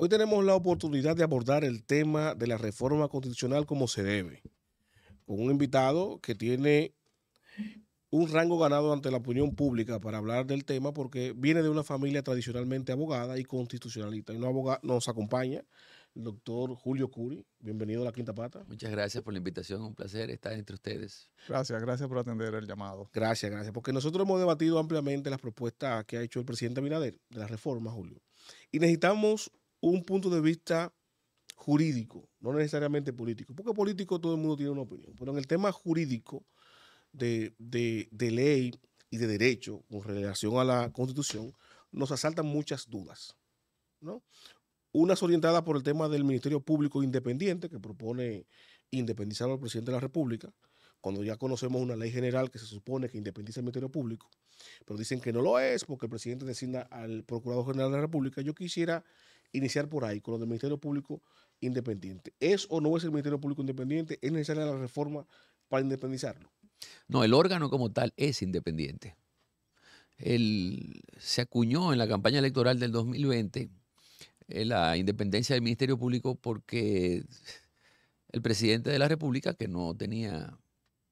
Hoy tenemos la oportunidad de abordar el tema de la reforma constitucional como se debe, con un invitado que tiene un rango ganado ante la opinión pública para hablar del tema porque viene de una familia tradicionalmente abogada y constitucionalista. Y nos acompaña el doctor Julio Curi. Bienvenido a la Quinta Pata. Muchas gracias por la invitación, un placer estar entre ustedes. Gracias, gracias por atender el llamado. Gracias, gracias, porque nosotros hemos debatido ampliamente las propuestas que ha hecho el presidente Mirader de la reforma, Julio. Y necesitamos un punto de vista jurídico, no necesariamente político, porque político todo el mundo tiene una opinión, pero en el tema jurídico de, ley y de derecho con relación a la constitución, nos asaltan muchas dudas. ¿no? Unas orientadas por el tema del Ministerio Público Independiente, que propone independizar al presidente de la República, cuando ya conocemos una ley general que se supone que independiza el Ministerio Público, pero dicen que no lo es porque el presidente designa al Procurador General de la República. Yo quisiera iniciar por ahí, con lo del Ministerio Público Independiente. ¿Es o no es el Ministerio Público Independiente? ¿Es necesaria la reforma para independizarlo? No, el órgano como tal es independiente. se acuñó en la campaña electoral del 2020 eh, la independencia del Ministerio Público porque el presidente de la República, que no tenía,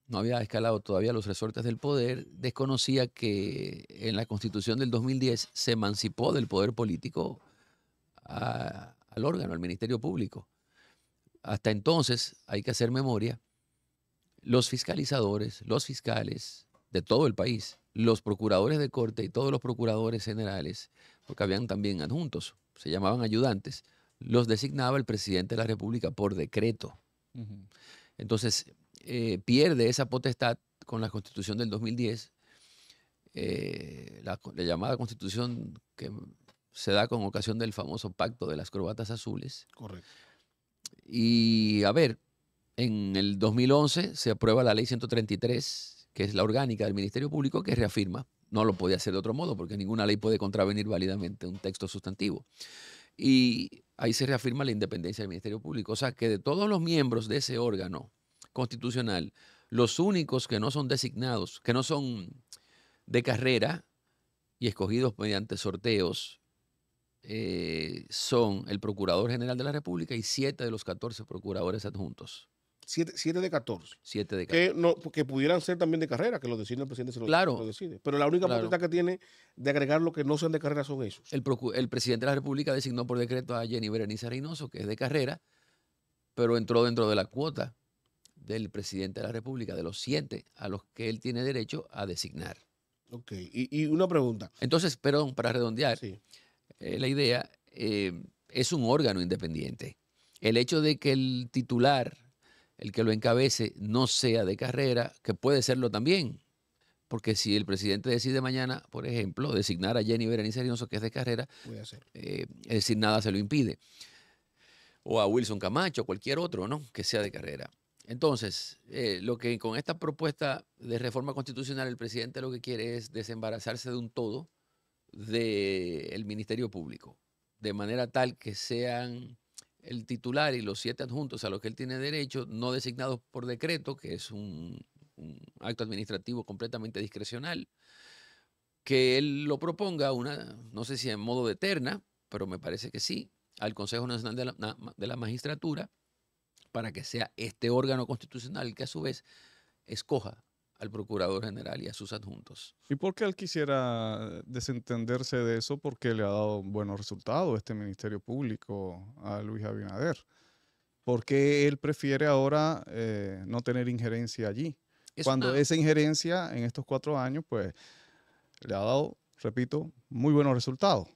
no había escalado todavía los resortes del poder, desconocía que en la constitución del 2010 se emancipó del poder político al órgano, al Ministerio Público. Hasta entonces hay que hacer memoria. Los fiscalizadores, los fiscales de todo el país, los procuradores de corte y todos los procuradores generales, porque habían también adjuntos, se llamaban ayudantes, los designaba el presidente de la República por decreto. Entonces, eh, pierde esa potestad con la constitución del 2010, eh, la, llamada constitución que se da con ocasión del famoso pacto de las corbatas azules. Correcto. Y a ver, en el 2011 se aprueba la ley 133, que es la orgánica del Ministerio Público, que reafirma, no lo podía hacer de otro modo, porque ninguna ley puede contravenir válidamente un texto sustantivo. Y ahí se reafirma la independencia del Ministerio Público. O sea, que de todos los miembros de ese órgano constitucional, los únicos que no son designados, que no son de carrera y escogidos mediante sorteos, eh, son el Procurador General de la República y siete de los 14 procuradores adjuntos. Siete, siete de 14. Siete de 14. Que, no, que pudieran ser también de carrera, que lo decide el presidente, claro, Pero la única claro. que tiene de agregar lo que no sean de carrera son esos. El, presidente de la República designó por decreto a Jenny Berenice Reynoso, que es de carrera, pero entró dentro de la cuota del presidente de la República, de los siete a los que él tiene derecho a designar. Ok, y, y una pregunta. Entonces, perdón, para redondear. Sí. Eh, la idea, eh, es un órgano independiente. El hecho de que el titular, el que lo encabece, no sea de carrera, que puede serlo también, porque si el presidente decide mañana, por ejemplo, designar a Jenny Berenice Arioso, que es de carrera, eh, es decir, nada se lo impide. O a Wilson Camacho, cualquier otro, ¿no? Que sea de carrera. Entonces, lo que con esta propuesta de reforma constitucional el presidente lo que quiere es desembarazarse de un todo del Ministerio Público, de manera tal que sean el titular y los siete adjuntos a los que él tiene derecho, no designados por decreto, que es un, acto administrativo completamente discrecional, que él lo proponga, una, no sé si en modo de terna, pero me parece que sí, al Consejo Nacional de la Magistratura, para que sea este órgano constitucional que a su vez escoja al procurador general y a sus adjuntos. ¿Y por qué él quisiera eh, desentenderse de eso? Porque le ha dado buenos resultados este Ministerio Público a Luis Abinader. ¿Por qué él prefiere ahora eh, no tener injerencia allí? Cuando esa injerencia en estos cuatro años, pues le ha dado, repito, muy buenos resultados.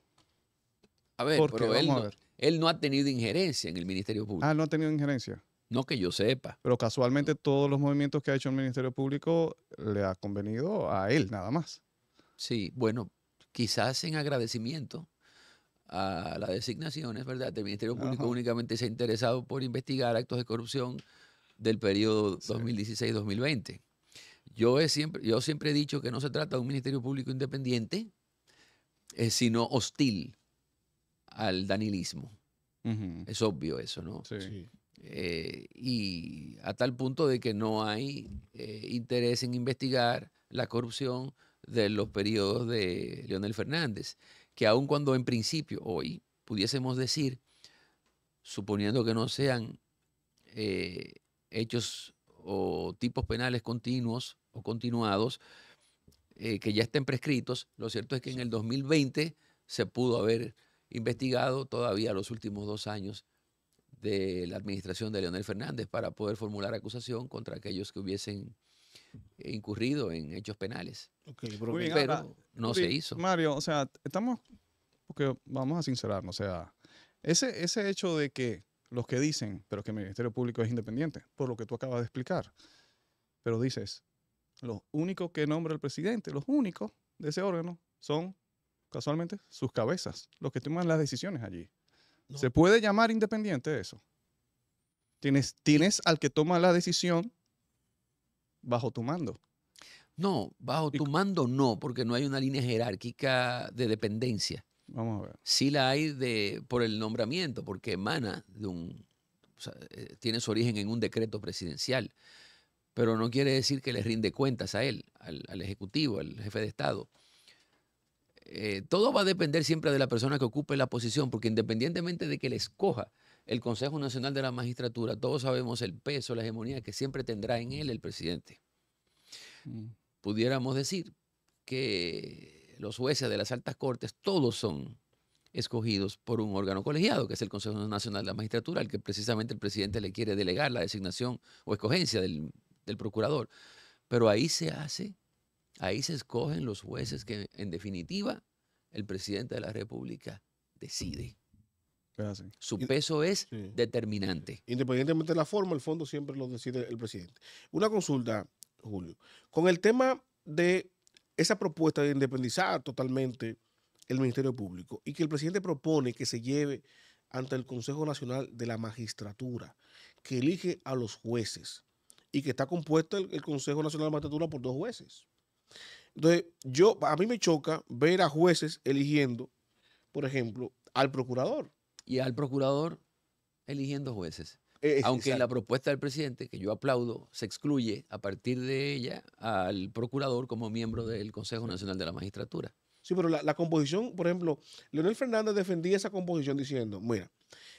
A ver, pero él, no, él no ha tenido injerencia en el Ministerio Público. Ah, no ha tenido injerencia. No que yo sepa. Pero casualmente todos los movimientos que ha hecho el Ministerio Público le ha convenido a él nada más. Sí, bueno, quizás en agradecimiento a la designación, es verdad, el Ministerio Público únicamente se ha interesado por investigar actos de corrupción del periodo 2016-2020. Yo, he siempre, yo siempre he dicho que no se trata de un Ministerio Público independiente, eh, sino hostil al danilismo. Es obvio eso, ¿no? Sí. Eh, y a tal punto de que no hay eh, interés en investigar la corrupción de los periodos de Leonel Fernández, que aun cuando en principio hoy pudiésemos decir, suponiendo que no sean eh, hechos o tipos penales continuos o continuados, que ya estén prescritos, lo cierto es que en el 2020 se pudo haber investigado todavía los últimos dos años de la administración de Leonel Fernández para poder formular acusación contra aquellos que hubiesen incurrido en hechos penales. pero, no se hizo. Mario, o sea, estamos, porque vamos a sincerarnos, o sea, ese, ese hecho de que los que dicen, pero que el Ministerio Público es independiente, por lo que tú acabas de explicar, pero dices, los únicos que nombra el presidente, los únicos de ese órgano, son casualmente sus cabezas, los que toman las decisiones allí. ¿Se puede llamar independiente eso? Tienes, tienes al que toma la decisión bajo tu mando. No, bajo tu mando no, porque no hay una línea jerárquica de dependencia. Vamos a ver. Sí la hay de, por el nombramiento, porque emana de un, eh, tiene su origen en un decreto presidencial, pero no quiere decir que le rinde cuentas a él, al Ejecutivo, al jefe de Estado. Eh, todo va a depender siempre de la persona que ocupe la posición, porque independientemente de que le escoja el Consejo Nacional de la Magistratura, todos sabemos el peso, la hegemonía que siempre tendrá en él el presidente. Mm. Pudiéramos decir que los jueces de las altas cortes, todos son escogidos por un órgano colegiado, que es el Consejo Nacional de la Magistratura, al que precisamente el presidente le quiere delegar la designación o escogencia del procurador. Pero ahí se hace Ahí se escogen los jueces que, en definitiva, el presidente de la República decide. Su peso es determinante. Independientemente de la forma, el fondo siempre lo decide el presidente. Una consulta, Julio. Con el tema de esa propuesta de independizar totalmente el Ministerio Público y que el presidente propone que se lleve ante el Consejo Nacional de la Magistratura, que elige a los jueces y que está compuesto el Consejo Nacional de la Magistratura por dos jueces. Entonces, yo, a mí me choca ver a jueces eligiendo, por ejemplo, al procurador. Y al procurador eligiendo jueces. E, Aunque la propuesta del presidente, que yo aplaudo, se excluye a partir de ella al procurador como miembro del Consejo Nacional de la Magistratura. Sí, pero la, composición, por ejemplo, Leonel Fernández defendía esa composición diciendo, mira,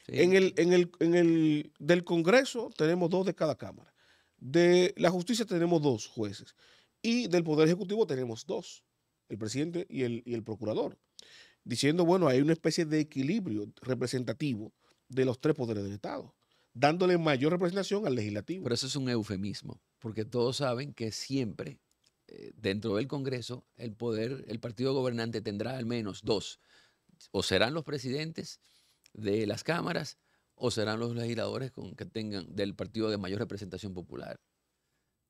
en, el, en el del Congreso tenemos dos de cada Cámara, de la justicia tenemos dos jueces, y del Poder Ejecutivo tenemos dos, el presidente y el, y el procurador, diciendo, bueno, hay una especie de equilibrio representativo de los tres poderes del Estado, dándole mayor representación al legislativo. Pero eso es un eufemismo, porque todos saben que siempre eh, dentro del Congreso el poder, el partido gobernante tendrá al menos dos, o serán los presidentes de las cámaras o serán los legisladores con, que tengan del partido de mayor representación popular.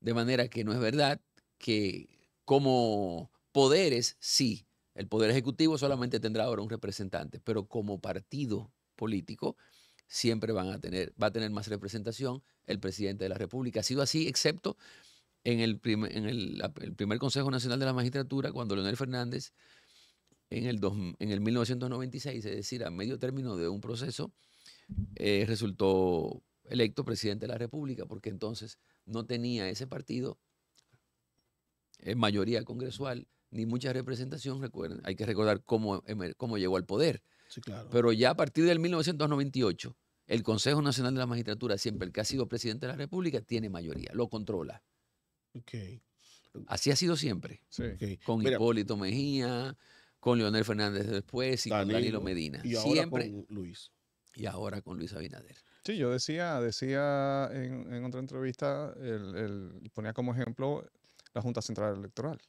De manera que no es verdad que como poderes, sí, el Poder Ejecutivo solamente tendrá ahora un representante, pero como partido político siempre van a tener, va a tener más representación el presidente de la República. Ha sido así, excepto en el, primer, en el, primer Consejo Nacional de la Magistratura, cuando Leonel Fernández, en el, en el 1996, es decir, a medio término de un proceso, eh, resultó electo presidente de la República, porque entonces no tenía ese partido en mayoría congresual ni mucha representación, recuerden, hay que recordar cómo, cómo llegó al poder. Pero ya a partir del 1998, el Consejo Nacional de la Magistratura, siempre el que ha sido presidente de la República, tiene mayoría, lo controla. Así ha sido siempre. Con Hipólito Mejía, con Leonel Fernández después y con Danilo Medina. Y ahora siempre. con Luis. Y ahora con Luis Abinader. Sí, yo decía, decía en, otra entrevista, el, el, ponía como ejemplo la Junta Central Electoral.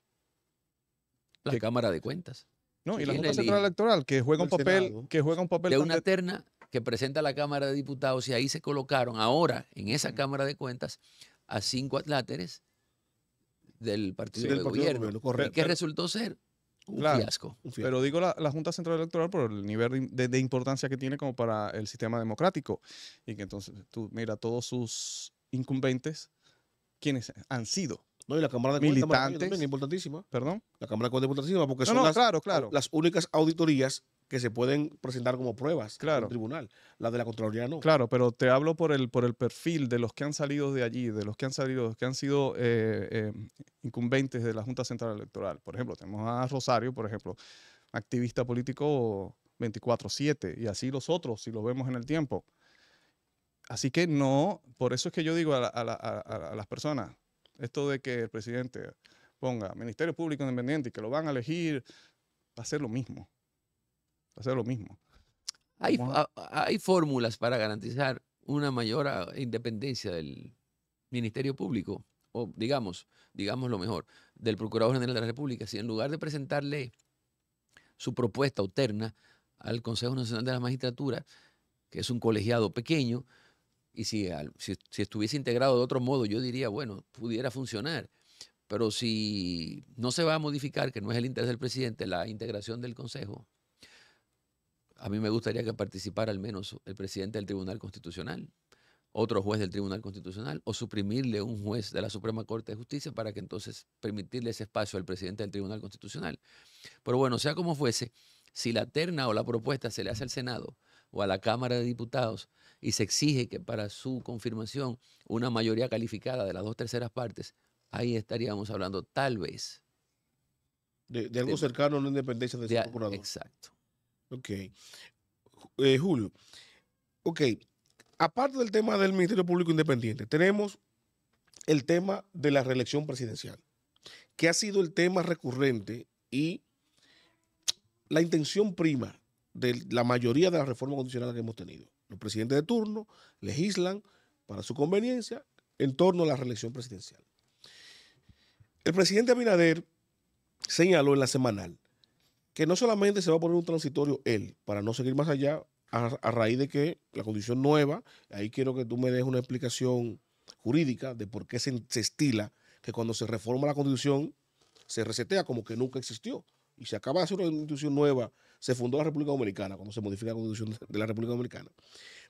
La Cámara de Cuentas. No, y la Junta Central Electoral, que juega, un papel, que juega un papel... De una terna que presenta la Cámara de Diputados y ahí se colocaron ahora, en esa Cámara de Cuentas, a cinco atláteres del partido, del de, gobierno, Y que resultó ser un fiasco. Pero digo la, Junta Central Electoral por el nivel de, de, importancia que tiene como para el sistema democrático. Y que entonces tú mira todos sus incumbentes, quienes han sido y la Cámara de Cuentas es importantísima. Perdón. La Cámara de es importantísima porque son las, únicas auditorías que se pueden presentar como pruebas en el tribunal. La de la Contraloría no. Claro, pero te hablo por el, por el perfil de los que han salido de allí, de los que han salido, que han sido eh, eh, incumbentes de la Junta Central Electoral. Por ejemplo, tenemos a Rosario, por ejemplo, activista político 24-7, y así los otros, si los vemos en el tiempo. Así que no, por eso es que yo digo a las personas, esto de que el presidente ponga Ministerio Público Independiente y que lo van a elegir, va a ser lo mismo. Va a ser lo mismo. Hay, hay fórmulas para garantizar una mayor ah, independencia del Ministerio Público, o digamos, digamos lo mejor, del Procurador General de la República, si en lugar de presentarle su propuesta alterna al Consejo Nacional de la Magistratura, que es un colegiado pequeño, y si, si, estuviese integrado de otro modo, yo diría, bueno, pudiera funcionar. Pero si no se va a modificar, que no es el interés del presidente, la integración del Consejo, a mí me gustaría que participara al menos el presidente del Tribunal Constitucional, otro juez del Tribunal Constitucional, o suprimirle un juez de la Suprema Corte de Justicia para que entonces permitirle ese espacio al presidente del Tribunal Constitucional. Pero bueno, sea como fuese, si la terna o la propuesta se le hace al Senado, o a la Cámara de Diputados y se exige que para su confirmación una mayoría calificada de las dos terceras partes, ahí estaríamos hablando tal vez. De, algo cercano a la independencia del de, procurador. Exacto. Ok. Eh, Julio, ok. Aparte del tema del Ministerio Público Independiente, tenemos el tema de la reelección presidencial, que ha sido el tema recurrente y la intención prima de la mayoría de las reformas condicionales que hemos tenido. Los presidentes de turno legislan para su conveniencia en torno a la reelección presidencial. El presidente Abinader señaló en la semanal que no solamente se va a poner un transitorio él, para no seguir más allá, a, raíz de que la condición nueva, ahí quiero que tú me des una explicación jurídica de por qué se, se estila que cuando se reforma la constitución se resetea como que nunca existió y se acaba de hacer una constitución nueva se fundó la República Dominicana, cuando se modifica la constitución de la República Dominicana.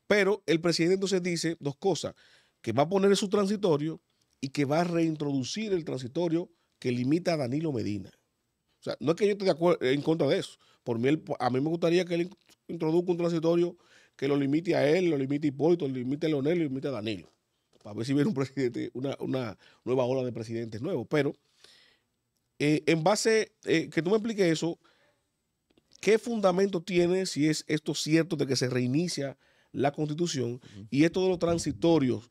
Pero el presidente entonces dice dos cosas, que va a poner su transitorio y que va a reintroducir el transitorio que limita a Danilo Medina. O sea, no es que yo esté en contra de eso. Por mí, a mí me gustaría que él introduzca un transitorio que lo limite a él, lo limite a Hipólito, lo limite a Leonel, lo limite a Danilo. Para ver si viene un presidente, una, nueva ola de presidentes nuevos. Pero eh, en base, eh, que tú me expliques eso, ¿Qué fundamento tiene si es esto cierto de que se reinicia la constitución y esto de los transitorios?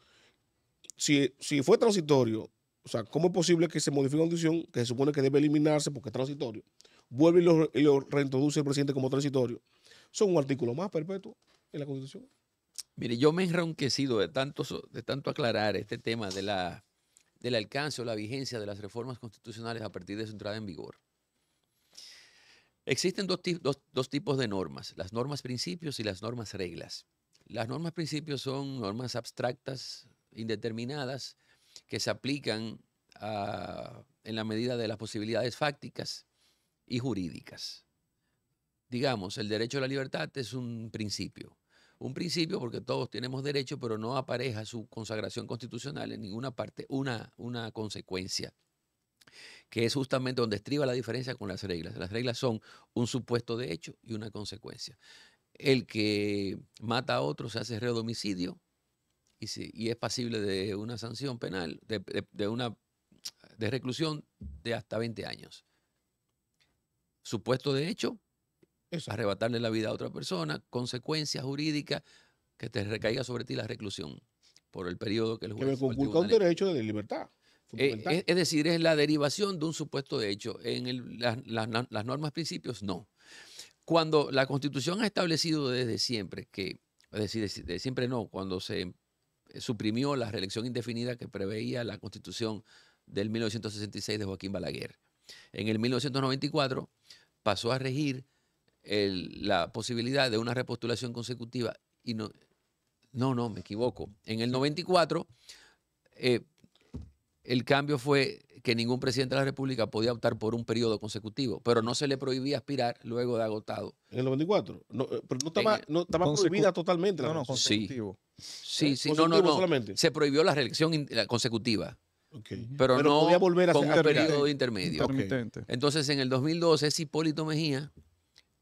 Si, fue transitorio, o sea, ¿cómo es posible que se modifique la constitución que se supone que debe eliminarse porque es transitorio? Vuelve y lo, reintroduce el presidente como transitorio. Son un artículo más perpetuo en la constitución. Mire, yo me he enronquecido de tanto, de tanto aclarar este tema de la, del alcance o la vigencia de las reformas constitucionales a partir de su entrada en vigor. Existen dos, tipos de normas, las normas principios y las normas reglas. Las normas principios son normas abstractas, indeterminadas, que se aplican ah, en la medida de las posibilidades fácticas y jurídicas. Digamos, el derecho a la libertad es un principio. Un principio porque todos tenemos derecho, pero no apareja su consagración constitucional en ninguna parte una, una consecuencia que es justamente donde estriba la diferencia con las reglas. Las reglas son un supuesto de hecho y una consecuencia. El que mata a otro se hace reo de homicidio y, es pasible de una sanción penal, de, una de reclusión de hasta 20 años. Supuesto de hecho, arrebatarle la vida a otra persona, consecuencia jurídica que te recaiga sobre ti la reclusión por el periodo que el juez... Que me conculca un derecho de libertad. Eh, es, decir, es la derivación de un supuesto hecho. En las, normas principios, no. Cuando la Constitución ha establecido desde siempre que, es decir, desde siempre no, cuando se suprimió la reelección indefinida que preveía la Constitución del 1966 de Joaquín Balaguer. En el 1994 pasó a regir la posibilidad de una repostulación consecutiva y no, no, no, me equivoco. En el 94 el cambio fue que ningún presidente de la República podía optar por un periodo consecutivo, pero no se le prohibía aspirar luego de agotado. En el 94. Eh, pero no estaba, prohibida totalmente. La no, no, consecutivo. Sí, eh, sí, no, no, no. Se prohibió la reelección consecutiva. Pero, no podía volver a con un periodo intermedio. Entonces, en el 2012 es Hipólito Mejía,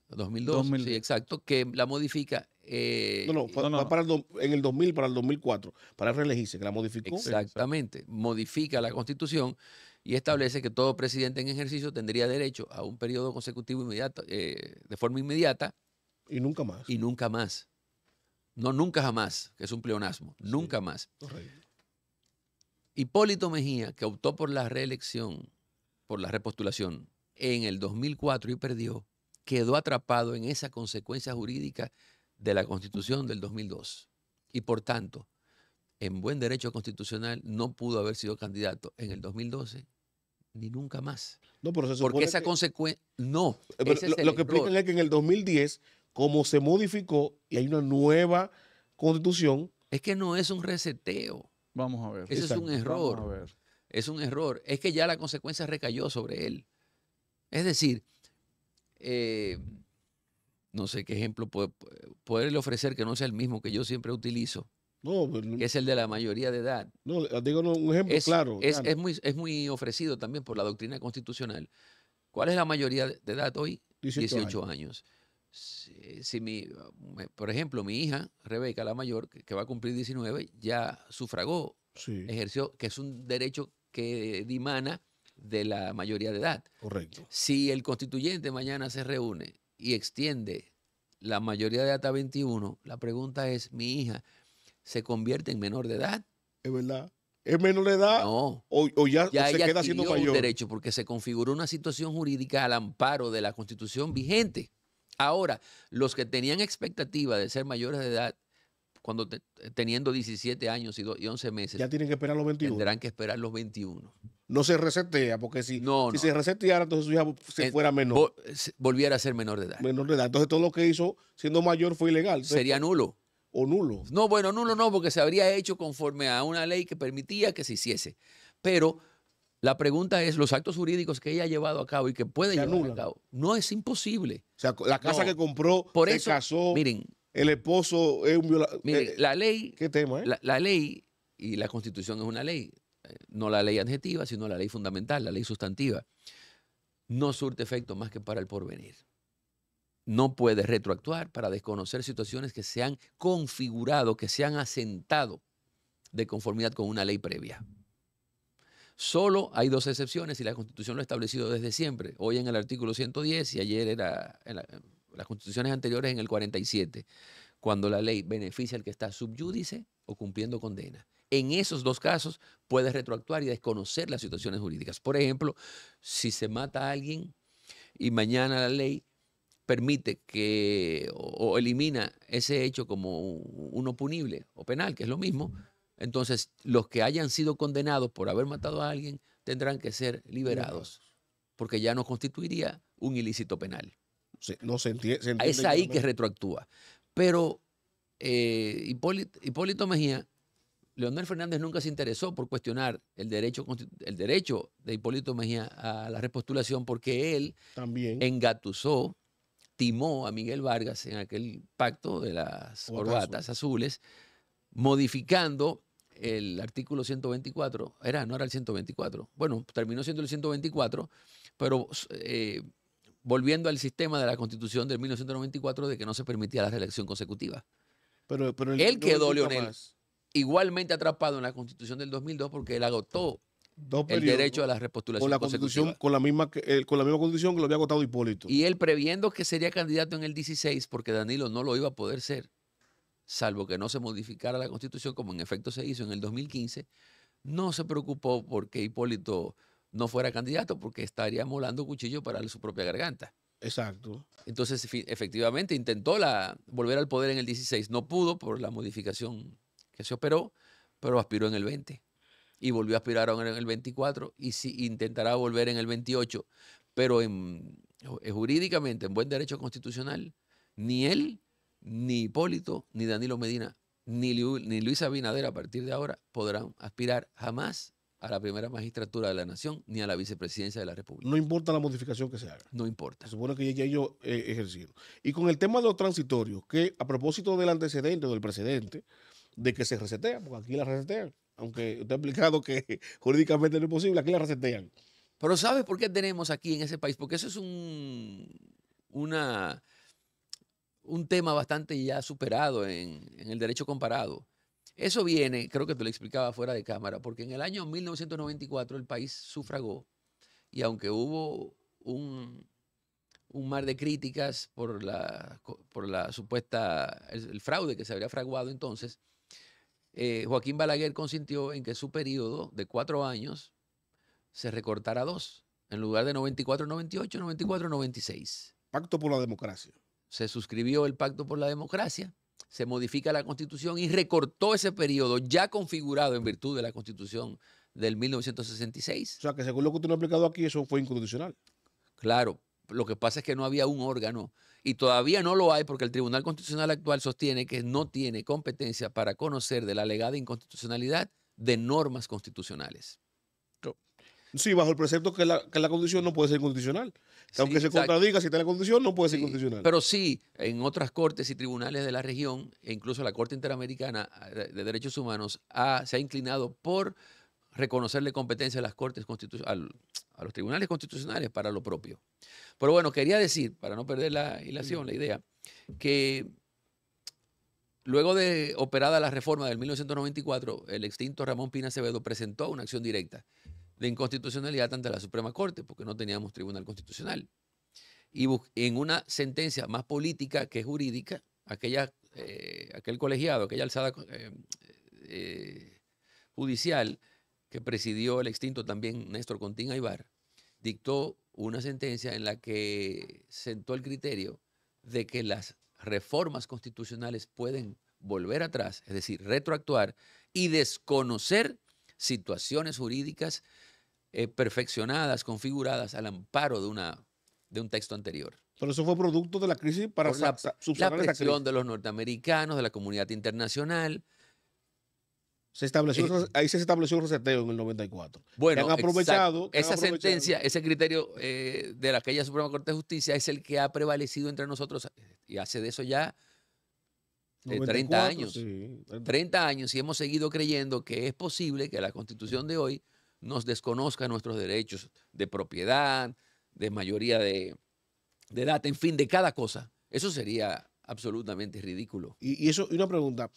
2012 sí, exacto, que la modifica eh, no, no, para el, en el 2000 para el 2004, para reelegirse, que la modificó. Exactamente, modifica la constitución y establece que todo presidente en ejercicio tendría derecho a un periodo consecutivo inmediato, eh, de forma inmediata. Y nunca más. Y nunca más. No, nunca jamás, que es un pleonasmo, nunca más. Hipólito Mejía, que optó por la reelección, por la repostulación en el 2004 y perdió, quedó atrapado en esa consecuencia jurídica de la Constitución del 2002 y por tanto, en buen derecho constitucional no pudo haber sido candidato en el 2012 ni nunca más. No, pero Porque esa consecuencia... No. Eh, lo, que explican es que en el 2010, como se modificó y hay una nueva constitución... Es que no es un reseteo. Vamos a ver. Ese es un error. Es un error. Es que ya la consecuencia recayó sobre él. Es decir, eh, no sé qué ejemplo puede, poderle ofrecer que no sea el mismo que yo siempre utilizo. No, pues, que es el de la mayoría de edad. No, digo un ejemplo claro. Es, muy, es, muy, ofrecido también por la doctrina constitucional. ¿Cuál es la mayoría de edad hoy? 18, años. Si, mi, por ejemplo, mi hija, Rebeca, la mayor, que va a cumplir 19, ya sufragó, ejerció, que es un derecho que dimana de la mayoría de edad. Correcto. Si el constituyente mañana se reúne y extiende la mayoría de hasta 21, la pregunta es, ¿mi hija se convierte en menor de edad? Es verdad. ¿Es menor de edad? No. ¿O, ya, se queda siendo mayor? derecho porque se configuró una situación jurídica al amparo de la constitución vigente. Ahora, los que tenían expectativa de ser mayores de edad cuando eh, teniendo 17 años y, 11 meses. Ya tienen que esperar los 21. Tendrán que esperar los 21. No se resetea, porque si, se reseteara, entonces su se fuera menor. volviera a ser menor de edad. Menor de edad. Entonces todo lo que hizo siendo mayor fue ilegal. Sería nulo. O nulo. No, bueno, nulo no, porque se habría hecho conforme a una ley que permitía que se hiciese. Pero la pregunta es, los actos jurídicos que ella ha llevado a cabo y que puede llevar a cabo, no es imposible. O sea, la casa que compró, por se eso, casó. Miren, el esposo es un violador. Mire, eh, la ley. ¿Qué tema? Eh? La, ley y la constitución es una ley. Eh, no la ley adjetiva, sino la ley fundamental, la ley sustantiva. No surte efecto más que para el porvenir. No puede retroactuar para desconocer situaciones que se han configurado, que se han asentado de conformidad con una ley previa. Solo hay dos excepciones y la Constitución lo ha establecido desde siempre. Hoy en el artículo 110 y ayer era en las constituciones anteriores en el 47, cuando la ley beneficia al que está subyúdice o cumpliendo condena. En esos dos casos puede retroactuar y desconocer las situaciones jurídicas. Por ejemplo, si se mata a alguien y mañana la ley permite que o elimina ese hecho como uno punible o penal, que es lo mismo, entonces los que hayan sido condenados por haber matado a alguien tendrán que ser liberados, porque ya no constituiría un ilícito penal no se entiende, es ahí que retroactúa. Pero eh, Hipólito, Mejía, Leonel Fernández nunca se interesó por cuestionar el derecho, el derecho de Hipólito Mejía a la repostulación porque él También. engatusó, timó a Miguel Vargas en aquel pacto de las corbatas azules, modificando el artículo 124, era, no era el 124, bueno, terminó siendo el 124, pero eh, volviendo al sistema de la constitución del 1994 de que no se permitía la reelección consecutiva. Pero, él, quedó, Leonel, igualmente atrapado en la constitución del 2002 porque él agotó ah, el derecho a la repostulación con la constitución con la misma condición eh, con la misma constitución que lo había agotado Hipólito y él previendo que sería candidato en el 16 porque Danilo no lo iba a poder ser salvo que no se modificara la constitución como en efecto se hizo en el 2015 no se preocupó porque Hipólito no fuera candidato, porque estaría molando cuchillo para su propia garganta. Exacto. Entonces, efectivamente, intentó volver al poder en el 16. No pudo por la modificación que se operó, pero aspiró en el 20. Y volvió a aspirar en el 24 y sí, intentará volver en el 28. Pero eh, jurídicamente, en buen derecho constitucional, ni él, ni Hipólito, ni Danilo Medina, ni, ni Luis Abinader a partir de ahora podrán aspirar jamás a la primera magistratura de la nación ni a la vicepresidencia de la República. No importa la modificación que se haga. No importa. Se supone que ya ellos eh, Y con el tema de los transitorios, que a propósito del antecedente o del precedente, de que se resetean, porque aquí la resetean, aunque usted ha explicado que jurídicamente no es posible, aquí la resetean. Pero ¿sabe por qué tenemos aquí en ese país? Porque eso es un, un tema bastante ya superado en el derecho comparado eso viene, creo que te lo explicaba fuera de cámara, porque en el año 1994 el país sufragó y aunque hubo un, mar de críticas por la, por la supuesta, el, fraude que se habría fraguado entonces, eh, Joaquín Balaguer consintió en que su periodo de cuatro años se recortara a dos, en lugar de 94, 98, 94, 96. Pacto por la democracia. Se suscribió el pacto por la democracia se modifica la constitución y recortó ese periodo ya configurado en virtud de la constitución del 1966. O sea, que según lo que usted ha explicado aquí, eso fue inconstitucional. Claro, lo que pasa es que no había un órgano y todavía no lo hay porque el Tribunal Constitucional actual sostiene que no tiene competencia para conocer de la alegada inconstitucionalidad de normas constitucionales. Sí, bajo el precepto que la, condición no puede ser condicional. aunque se contradiga si está la condición, no puede ser constitucional. Pero sí, en otras cortes y tribunales de la región, e incluso la Corte Interamericana ah, de Derechos Humanos, se ha inclinado por reconocerle competencia a las cortes a los tribunales constitucionales para lo propio. Pero bueno, quería decir, para no perder la ilusión la idea, que luego de operada la reforma del 1994, el extinto Ramón Pina Acevedo presentó una acción directa de inconstitucionalidad ante la Suprema Corte, porque no teníamos tribunal constitucional. Y en una sentencia más política que jurídica, aquella, eh, aquel colegiado, aquella alzada eh, eh, judicial que presidió el extinto también Néstor Contín Aybar, dictó una sentencia en la que sentó el criterio de que las reformas constitucionales pueden volver atrás, es decir, retroactuar y desconocer situaciones jurídicas eh, perfeccionadas, configuradas al amparo de, una, de un texto anterior. Pero eso fue producto de la crisis para la, la presión de los norteamericanos, de la comunidad internacional. Se estableció, eh, ahí se estableció un reseteo en el 94. Bueno, aprovechado, esa sentencia, ese criterio eh, de la aquella Suprema Corte de Justicia es el que ha prevalecido entre nosotros y hace de eso ya 30 años. 30 años y hemos seguido creyendo que es posible que la constitución de hoy nos desconozca nuestros derechos de propiedad, de mayoría de, de edad, en fin, de cada cosa. Eso sería absolutamente ridículo. Y, eso, y una pregunta.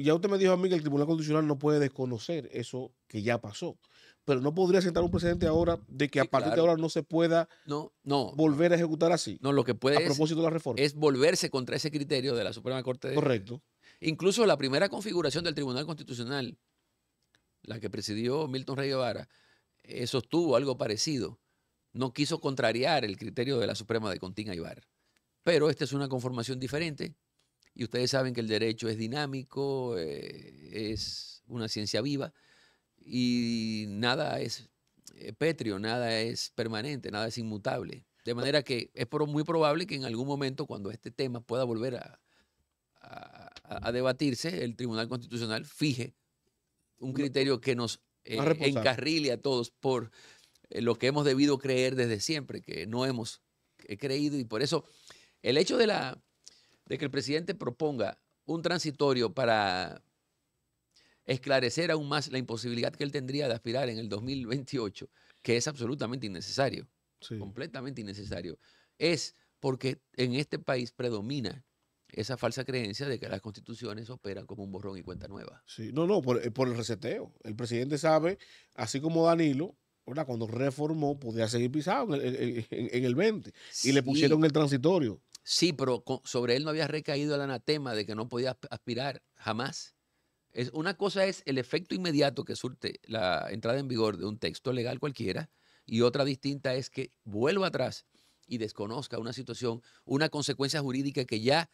Ya usted me dijo a mí que el Tribunal Constitucional no puede desconocer eso que ya pasó pero no podría sentar un precedente ahora de que a partir de ahora no se pueda no, no, volver a ejecutar así. No, lo que puede a propósito es, de la reforma. es volverse contra ese criterio de la Suprema Corte. De... Correcto. Incluso la primera configuración del Tribunal Constitucional la que presidió Milton Rey Guevara, eh, sostuvo algo parecido. No quiso contrariar el criterio de la Suprema de Contín Aybar. Pero esta es una conformación diferente y ustedes saben que el derecho es dinámico, eh, es una ciencia viva y nada es eh, pétreo, nada es permanente, nada es inmutable. De manera que es muy probable que en algún momento, cuando este tema pueda volver a, a debatirse, el Tribunal Constitucional fije un criterio que nos eh, encarrile a todos por eh, lo que hemos debido creer desde siempre, que no hemos eh, creído. Y por eso el hecho de, la, de que el presidente proponga un transitorio para esclarecer aún más la imposibilidad que él tendría de aspirar en el 2028, que es absolutamente innecesario, completamente innecesario, es porque en este país predomina esa falsa creencia de que las constituciones operan como un borrón y cuenta nueva. Sí, no, no, por, eh, el reseteo. El presidente sabe, así como Danilo, cuando reformó, podía seguir pisado en el, 20 y le pusieron el transitorio. Sí, pero sobre él no había recaído el anatema de que no podía aspirar jamás. Es, una cosa es el efecto inmediato que surte la entrada en vigor de un texto legal cualquiera y otra distinta es que vuelva atrás y desconozca una situación, una consecuencia jurídica que ya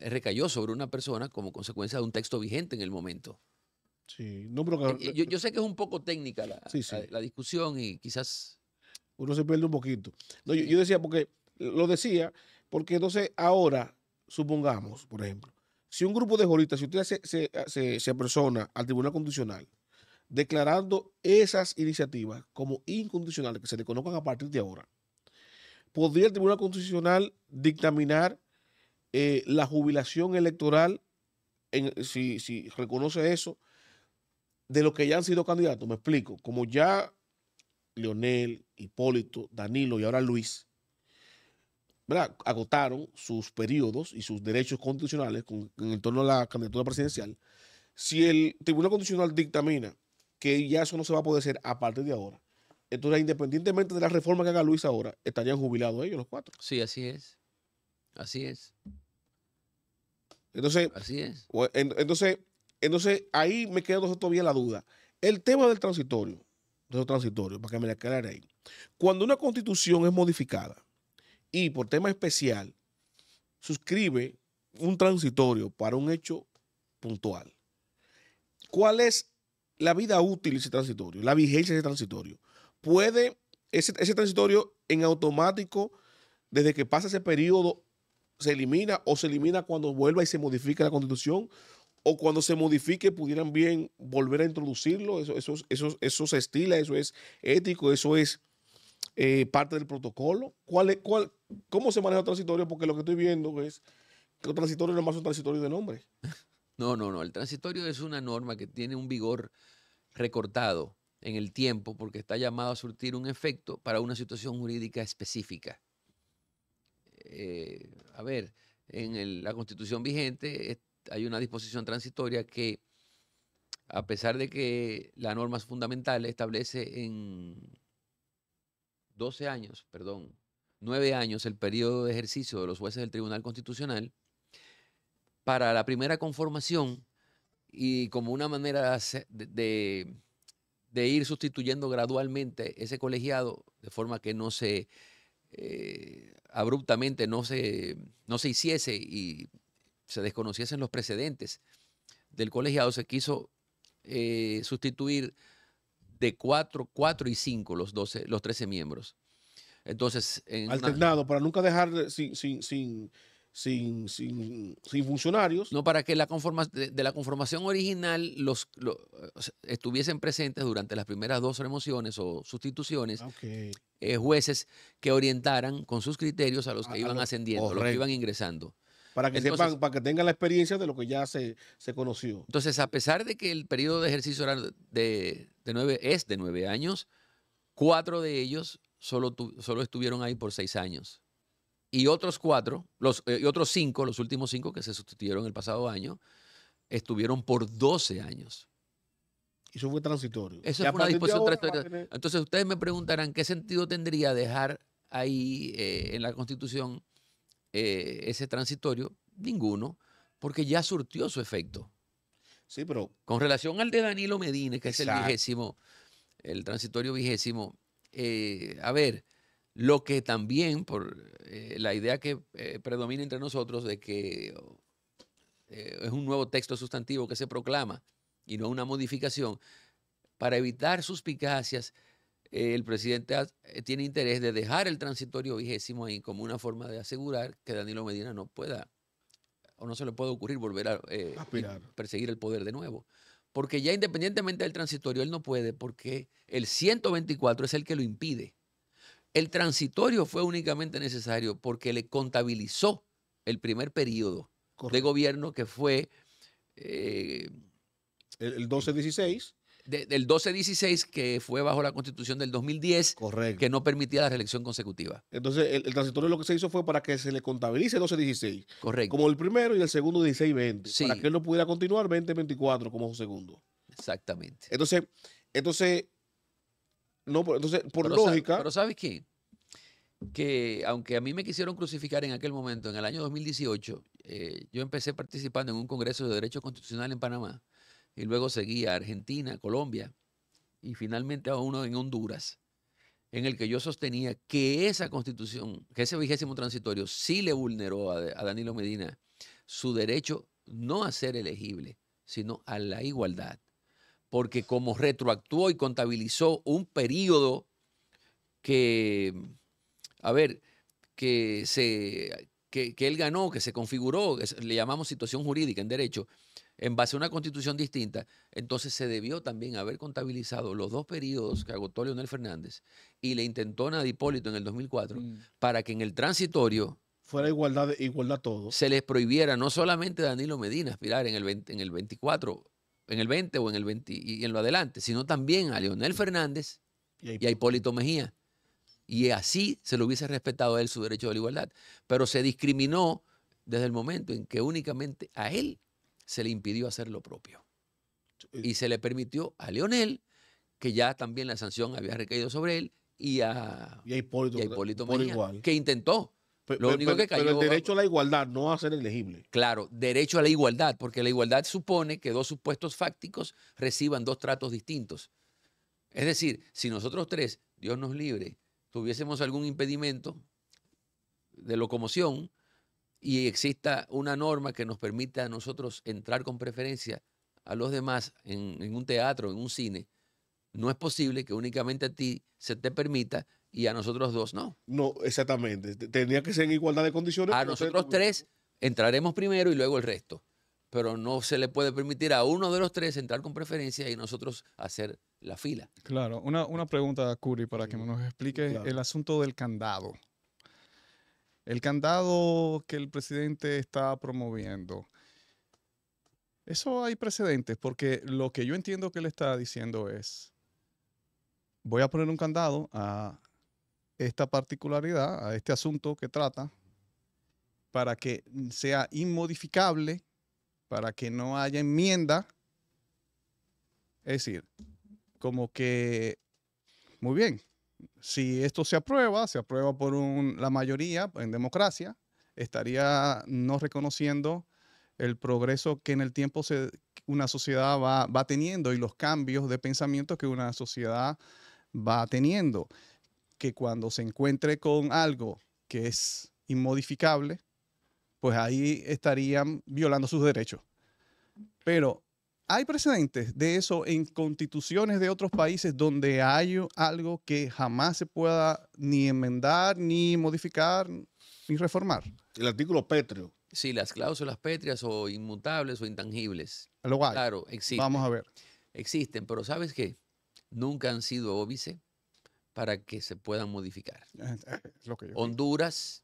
recayó sobre una persona como consecuencia de un texto vigente en el momento. Sí, no, eh, yo, sé que es un poco técnica la, discusión y quizás... Uno se pierde un poquito. yo, decía, porque lo decía, porque entonces ahora, supongamos, por ejemplo, si un grupo de juristas, si usted se, se, persona al Tribunal Constitucional declarando esas iniciativas como incondicionales que se le conozcan a partir de ahora, ¿podría el Tribunal Constitucional dictaminar eh, la jubilación electoral, si, reconoce eso, de los que ya han sido candidatos. Me explico. Como ya Leonel, Hipólito, Danilo y ahora Luis, agotaron sus periodos y sus derechos constitucionales en torno a la candidatura presidencial, si el Tribunal Constitucional dictamina que ya eso no se va a poder hacer a partir de ahora, entonces independientemente de la reforma que haga Luis ahora, estarían jubilados ellos los cuatro. Sí, así es. Así es. Entonces, Así es. Entonces, entonces ahí me quedo todavía la duda. El tema del transitorio, de los para que me la aclare ahí. Cuando una constitución es modificada y por tema especial suscribe un transitorio para un hecho puntual, ¿cuál es la vida útil de ese transitorio? La vigencia de ese transitorio. ¿Puede ese, ese transitorio en automático, desde que pasa ese periodo se elimina o se elimina cuando vuelva y se modifique la constitución o cuando se modifique pudieran bien volver a introducirlo. Eso, eso, eso, se estila, eso es ético, eso es eh, parte del protocolo. ¿Cuál, es, cuál, ¿Cómo se maneja el transitorio? Porque lo que estoy viendo es que el transitorio no es más un transitorio de nombre. No, no, no. El transitorio es una norma que tiene un vigor recortado en el tiempo porque está llamado a surtir un efecto para una situación jurídica específica. Eh, a ver, en la constitución vigente hay una disposición transitoria que, a pesar de que la norma fundamental establece en 12 años, perdón, 9 años el periodo de ejercicio de los jueces del Tribunal Constitucional, para la primera conformación y como una manera de, ir sustituyendo gradualmente ese colegiado de forma que no se eh, abruptamente no se, no se hiciese y se desconociesen los precedentes del colegiado, se quiso eh, sustituir de cuatro, cuatro y cinco los, 12, los 13 miembros. Entonces, alternado, para nunca dejar sin, sin, sin, sin, funcionarios. No, para que la conforma, de, la conformación original los, estuviesen presentes durante las primeras dos remociones o sustituciones eh, jueces que orientaran con sus criterios a los que iban ascendiendo, los que iban ingresando. Para que para que tengan la experiencia de lo que ya se, se, conoció. Entonces, a pesar de que el periodo de ejercicio era de, nueve, es de nueve años, cuatro de ellos solo estuvieron ahí por seis años y otros cuatro, los, eh, y otros cinco, los últimos cinco que se sustituyeron el pasado año, estuvieron por 12 años. Eso fue transitorio. Eso es una disposición transitoria. Entonces ustedes me preguntarán qué sentido tendría dejar ahí eh, en la Constitución eh, ese transitorio. Ninguno, porque ya surtió su efecto. Sí, pero... Con relación al de Danilo Medina, que es el vigésimo, el transitorio vigésimo, a ver, lo que también, por eh, la idea que eh, predomina entre nosotros de que oh, eh, es un nuevo texto sustantivo que se proclama y no una modificación, para evitar suspicacias, el presidente tiene interés de dejar el transitorio vigésimo ahí como una forma de asegurar que Danilo Medina no pueda o no se le puede ocurrir volver a perseguir el poder de nuevo. Porque ya independientemente del transitorio, él no puede porque el 124 es el que lo impide. El transitorio fue únicamente necesario porque le contabilizó el primer periodo de gobierno que fue... Eh, el, 12-16. del 12-16, que fue bajo la constitución del 2010, que no permitía la reelección consecutiva. Entonces, el, transitorio lo que se hizo fue para que se le contabilice el 12-16. Correcto. Como el primero y el segundo 16-20. Sí. Para que él no pudiera continuar 20-24 como segundo. Exactamente. Entonces, entonces no, entonces, por lógica. pero ¿sabes qué? Que aunque a mí me quisieron crucificar en aquel momento, en el año 2018, eh, yo empecé participando en un congreso de Derecho Constitucional en Panamá y luego seguí a Argentina, Colombia y finalmente a uno en Honduras, en el que yo sostenía que esa constitución, que ese vigésimo transitorio sí le vulneró a Danilo Medina su derecho no a ser elegible, sino a la igualdad porque como retroactuó y contabilizó un periodo que, a ver, que, se, que, él ganó, que se configuró, le llamamos situación jurídica en derecho, en base a una constitución distinta, entonces se debió también haber contabilizado los dos periodos que agotó Leonel Fernández y le intentó a Hipólito en el 2004 mm. para que en el transitorio fuera igualdad igualdad todos Se les prohibiera no solamente Danilo Medina aspirar en el en el 24 en el 20 o en el 20 y en lo adelante, sino también a Leonel Fernández y a Hipólito Mejía. Y así se le hubiese respetado a él su derecho a la igualdad. Pero se discriminó desde el momento en que únicamente a él se le impidió hacer lo propio. Y se le permitió a Leonel, que ya también la sanción había recaído sobre él, y a, Hipólito, Mejía, que intentó pero el derecho a la igualdad no va a ser elegible. Claro, derecho a la igualdad, porque la igualdad supone que dos supuestos fácticos reciban dos tratos distintos. Es decir, si nosotros tres, Dios nos libre, tuviésemos algún impedimento de locomoción y exista una norma que nos permita a nosotros entrar con preferencia a los demás en un teatro, en un cine, no es posible que únicamente a ti se te permita y a nosotros dos no. No, exactamente. Tenía que ser en igualdad de condiciones. A nosotros tres entraremos primero y luego el resto. Pero no se le puede permitir a uno de los tres entrar con preferencia y nosotros hacer la fila. Claro, una, una pregunta, Curi, para que nos explique el asunto del candado. El candado que el presidente está promoviendo. Eso hay precedentes, porque lo que yo entiendo que él está diciendo es, voy a poner un candado a esta particularidad, a este asunto que trata, para que sea inmodificable, para que no haya enmienda. Es decir, como que, muy bien, si esto se aprueba, se aprueba por un, la mayoría en democracia, estaría no reconociendo el progreso que en el tiempo se, una sociedad va, va teniendo y los cambios de pensamiento que una sociedad va teniendo que cuando se encuentre con algo que es inmodificable, pues ahí estarían violando sus derechos. Pero hay precedentes de eso en constituciones de otros países donde hay algo que jamás se pueda ni enmendar, ni modificar, ni reformar. El artículo pétreo. Sí, las cláusulas pétreas o inmutables o intangibles. Lo cual. Claro, existen. Vamos a ver. Existen, pero ¿sabes qué? Nunca han sido óbice para que se puedan modificar. Ah, ah, Honduras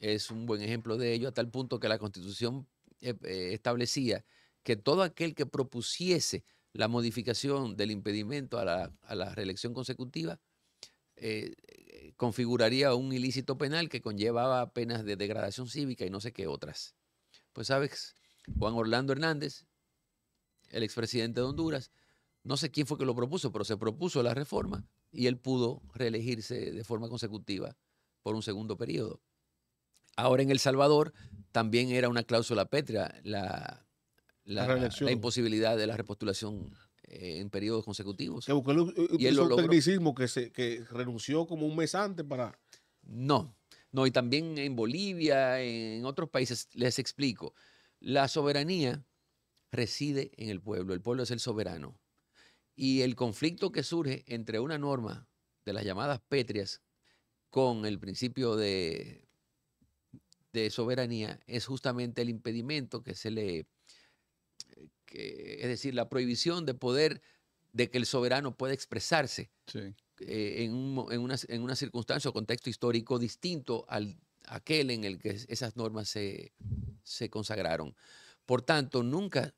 es un buen ejemplo de ello, a tal punto que la constitución eh, eh, establecía que todo aquel que propusiese la modificación del impedimento a la, reelección consecutiva eh, configuraría un ilícito penal que conllevaba penas de degradación cívica y no sé qué otras. Pues sabes, Juan Orlando Hernández, el expresidente de Honduras, no sé quién fue que lo propuso, pero se propuso la reforma y él pudo reelegirse de forma consecutiva por un segundo periodo. Ahora en El Salvador también era una cláusula petra la, la, imposibilidad de la repostulación eh, en periodos consecutivos. Que buscó lo tecnicismo que, se, que renunció como un mes antes para... No, no, y también en Bolivia, en otros países, les explico, la soberanía reside en el pueblo, el pueblo es el soberano y el conflicto que surge entre una norma de las llamadas pétreas con el principio de, de soberanía es justamente el impedimento que se le, es decir, la prohibición de poder de que el soberano pueda expresarse eh, en, una, una, circunstancia o contexto histórico distinto al aquel en el que esas normas se, se consagraron. Por tanto, nunca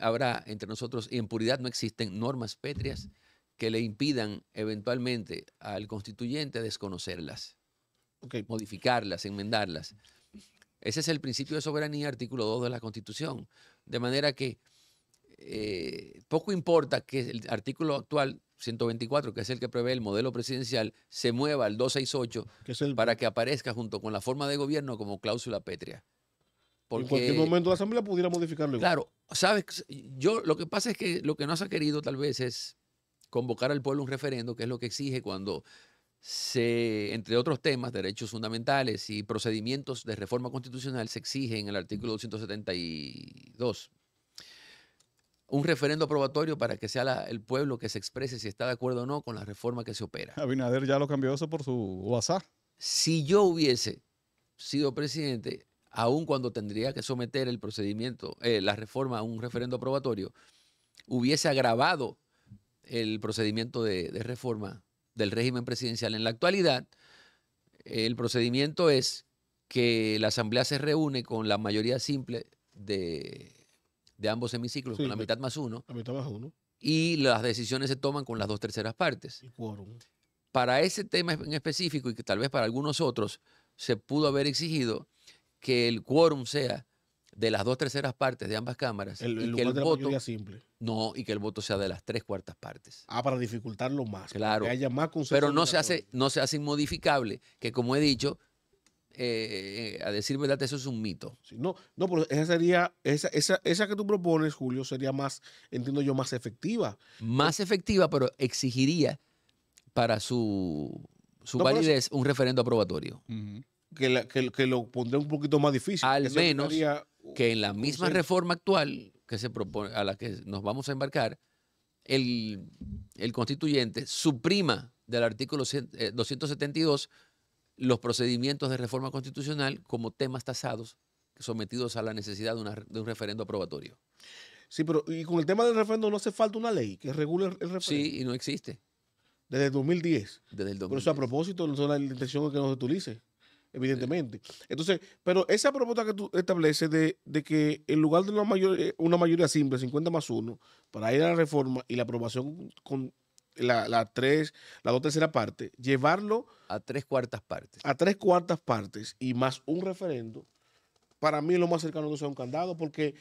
habrá eh, entre nosotros, y en puridad no existen normas pétreas que le impidan eventualmente al constituyente desconocerlas, modificarlas, enmendarlas. Ese es el principio de soberanía, artículo 2 de la Constitución. De manera que eh, poco importa que el artículo actual 124, que es el que prevé el modelo presidencial, se mueva al 268 que es para que aparezca junto con la forma de gobierno como cláusula pétrea. Porque, en cualquier momento la Asamblea pudiera modificarlo. Claro, sabes, yo lo que pasa es que lo que no se ha querido tal vez es convocar al pueblo un referendo, que es lo que exige cuando se, entre otros temas, derechos fundamentales y procedimientos de reforma constitucional, se exige en el artículo 272 un referendo aprobatorio para que sea el pueblo que se exprese si está de acuerdo o no con la reforma que se opera. Abinader ya lo cambió eso por su WhatsApp. Si yo hubiese sido presidente, aun cuando tendría que someter el procedimiento, eh, la reforma a un referendo aprobatorio, hubiese agravado el procedimiento de, reforma del régimen presidencial. En la actualidad, el procedimiento es que la Asamblea se reúne con la mayoría simple de, ambos hemiciclos, con la mitad más uno. La mitad más uno. Y las decisiones se toman con las dos terceras partes. para ese tema en específico y que tal vez para algunos otros se pudo haber exigido que el quórum sea de las dos terceras partes de ambas cámaras el, y que el voto simple. no y que el voto sea de las tres cuartas partes ah para dificultarlo más claro que haya más pero no se hace no se hace inmodificable que como he dicho eh, a decir verdad eso es un mito no no pero esa sería esa, que tú propones Julio sería más entiendo yo más efectiva más efectiva pero exigiría para su su validez un referendo aprobatorio que, lo pondré un poquito más difícil. Al menos que en la misma reforma actual que se propone, a la que nos vamos a embarcar, el, el constituyente suprima del artículo 272 eh, los procedimientos de reforma constitucional como temas tasados sometidos a la necesidad de, un referendo aprobatorio. Sí, pero y con el tema del referendo no hace falta una ley que regule el referendo. Sí, y no existe. Desde el 2010. Desde el 2010. eso a propósito, no es la intención que nos utilice evidentemente. Entonces, pero esa propuesta que tú estableces de, que en lugar de una mayoría, eh, una mayoría simple, 50 más 1, para ir a la reforma y la aprobación con la, la, tres, la dos terceras partes, llevarlo a tres cuartas partes. A tres cuartas partes y más un referendo, para mí es lo más cercano que sea un candado, porque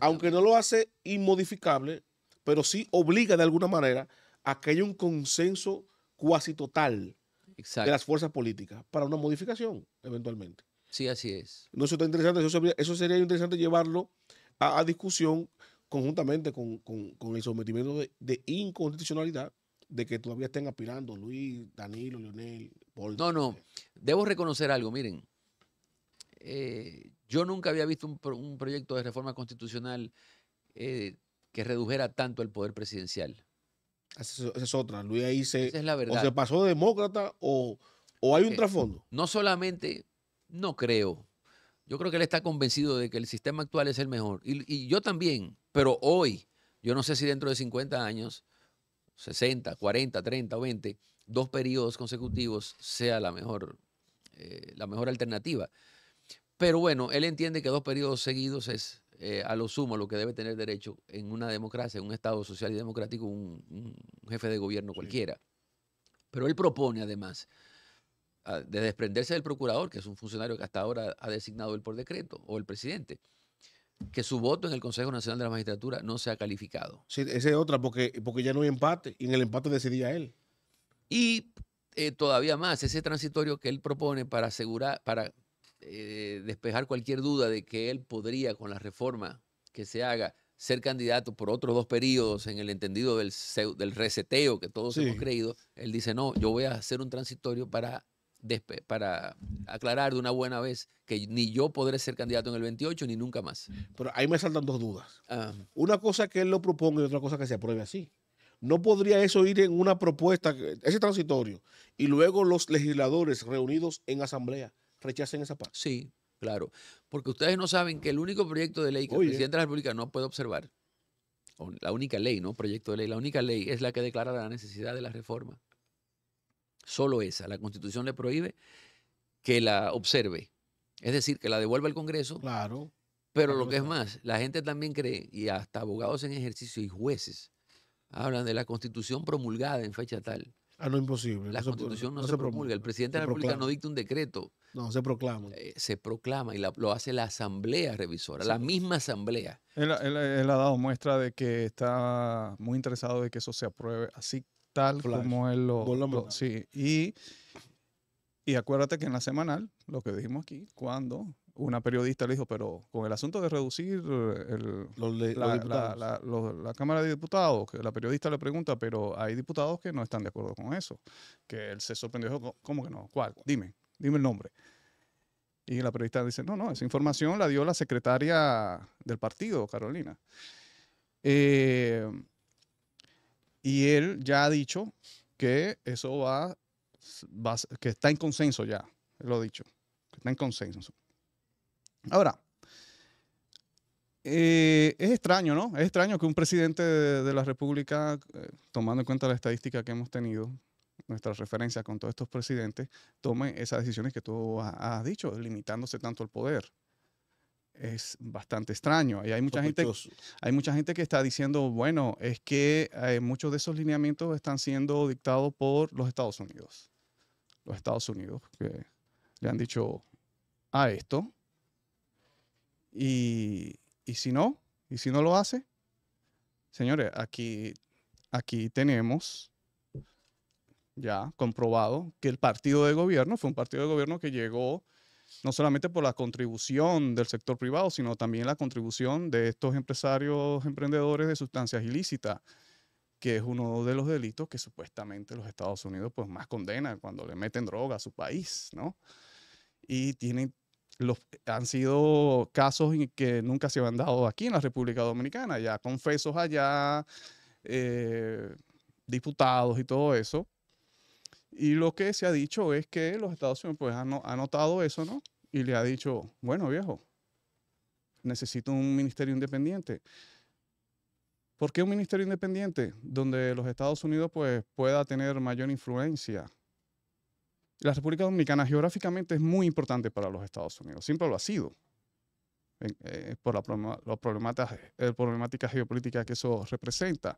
aunque no lo hace inmodificable, pero sí obliga de alguna manera a que haya un consenso cuasi total de las fuerzas políticas para una modificación eventualmente. Sí, así es. No, eso está interesante, eso sería, interesante llevarlo a, discusión conjuntamente con, el sometimiento de, inconstitucionalidad de que todavía estén aspirando Luis, Danilo, Leonel, Paul. No, no. Debo reconocer algo, miren. Eh, yo nunca había visto un, proyecto de reforma constitucional eh, que redujera tanto el poder presidencial. Esa es, otra. Luis ahí se, O se pasó de demócrata o, hay un eh, trasfondo. No solamente, no creo. Yo creo que él está convencido de que el sistema actual es el mejor. Y, yo también, pero hoy, yo no sé si dentro de 50 años, 60, 40, 30 o 20, dos periodos consecutivos sea la mejor, eh, la mejor alternativa. Pero bueno, él entiende que dos periodos seguidos es eh, a lo sumo lo que debe tener derecho en una democracia, en un Estado social y democrático, un, jefe de gobierno cualquiera. Pero él propone además de desprenderse del procurador, que es un funcionario que hasta ahora ha designado él por decreto, o el presidente, que su voto en el Consejo Nacional de la Magistratura no sea calificado. Sí, esa es otra, porque, porque ya no hay empate, y en el empate decidía él. Y eh, todavía más, ese transitorio que él propone para asegurar, para eh, despejar cualquier duda de que él podría, con la reforma que se haga, ser candidato por otros dos periodos en el entendido del, del reseteo que todos hemos creído, él dice, no, yo voy a hacer un transitorio para, para aclarar de una buena vez que ni yo podré ser candidato en el 28 ni nunca más. Pero ahí me saltan dos dudas. Ah. Una cosa que él lo proponga y otra cosa que se apruebe así. ¿No podría eso ir en una propuesta, ese transitorio, y luego los legisladores reunidos en asamblea rechacen esa parte. Sí, claro. Porque ustedes no saben que el único proyecto de ley que el presidente de la República no puede observar, la única ley, no proyecto de ley, la única ley es la que declara la necesidad de la reforma. Solo esa. La Constitución le prohíbe que la observe. Es decir, que la devuelva al Congreso. Claro. Pero lo que es más, la gente también cree, y hasta abogados en ejercicio y jueces, hablan de la constitución promulgada en fecha tal. Ah, no, imposible. La constitución no, se, promulga. El presidente de la República no dicta un decreto. No, se proclama. Eh, se proclama y lo hace la asamblea revisora, la misma asamblea. Él, ha dado muestra de que está muy interesado de que eso se apruebe así tal como él lo, sí. Y, acuérdate que en la semanal, lo que dijimos aquí, cuando una periodista le dijo, pero con el asunto de reducir la, Cámara de Diputados, la periodista le pregunta, pero hay diputados que no están de acuerdo con eso. Que él se sorprendió, ¿cómo que no? ¿Cuál? Dime, dime el nombre. Y la periodista dice, no, no, esa información la dio la secretaria del partido, Carolina. Eh, y él ya ha dicho que eso va, que está en consenso ya, lo ha dicho, está en consenso. Ahora, eh, es extraño, ¿no? Es extraño que un presidente de, la República, eh, tomando en cuenta la estadística que hemos tenido, nuestras referencias con todos estos presidentes, tomen esas decisiones que tú has dicho, limitándose tanto al poder es bastante extraño. Y hay mucha, gente, hay mucha gente que está diciendo, bueno, es que eh, muchos de esos lineamientos están siendo dictados por los Estados Unidos. Los Estados Unidos que le han dicho a esto. Y, y si no, y si no lo hace, señores, aquí, aquí tenemos ya comprobado que el partido de gobierno fue un partido de gobierno que llegó no solamente por la contribución del sector privado, sino también la contribución de estos empresarios emprendedores de sustancias ilícitas, que es uno de los delitos que supuestamente los Estados Unidos pues más condenan cuando le meten droga a su país, ¿no? Y tienen los, han sido casos que nunca se han dado aquí en la República Dominicana, ya confesos allá, eh, diputados y todo eso, y lo que se ha dicho es que los Estados Unidos pues, han, notado eso, ¿no? Y le ha dicho, bueno, viejo, necesito un ministerio independiente. ¿Por qué un ministerio independiente? Donde los Estados Unidos pues, pueda tener mayor influencia. La República Dominicana geográficamente es muy importante para los Estados Unidos, siempre lo ha sido, eh, por la, la, problemática, la, eh, problemática, geopolítica que eso representa.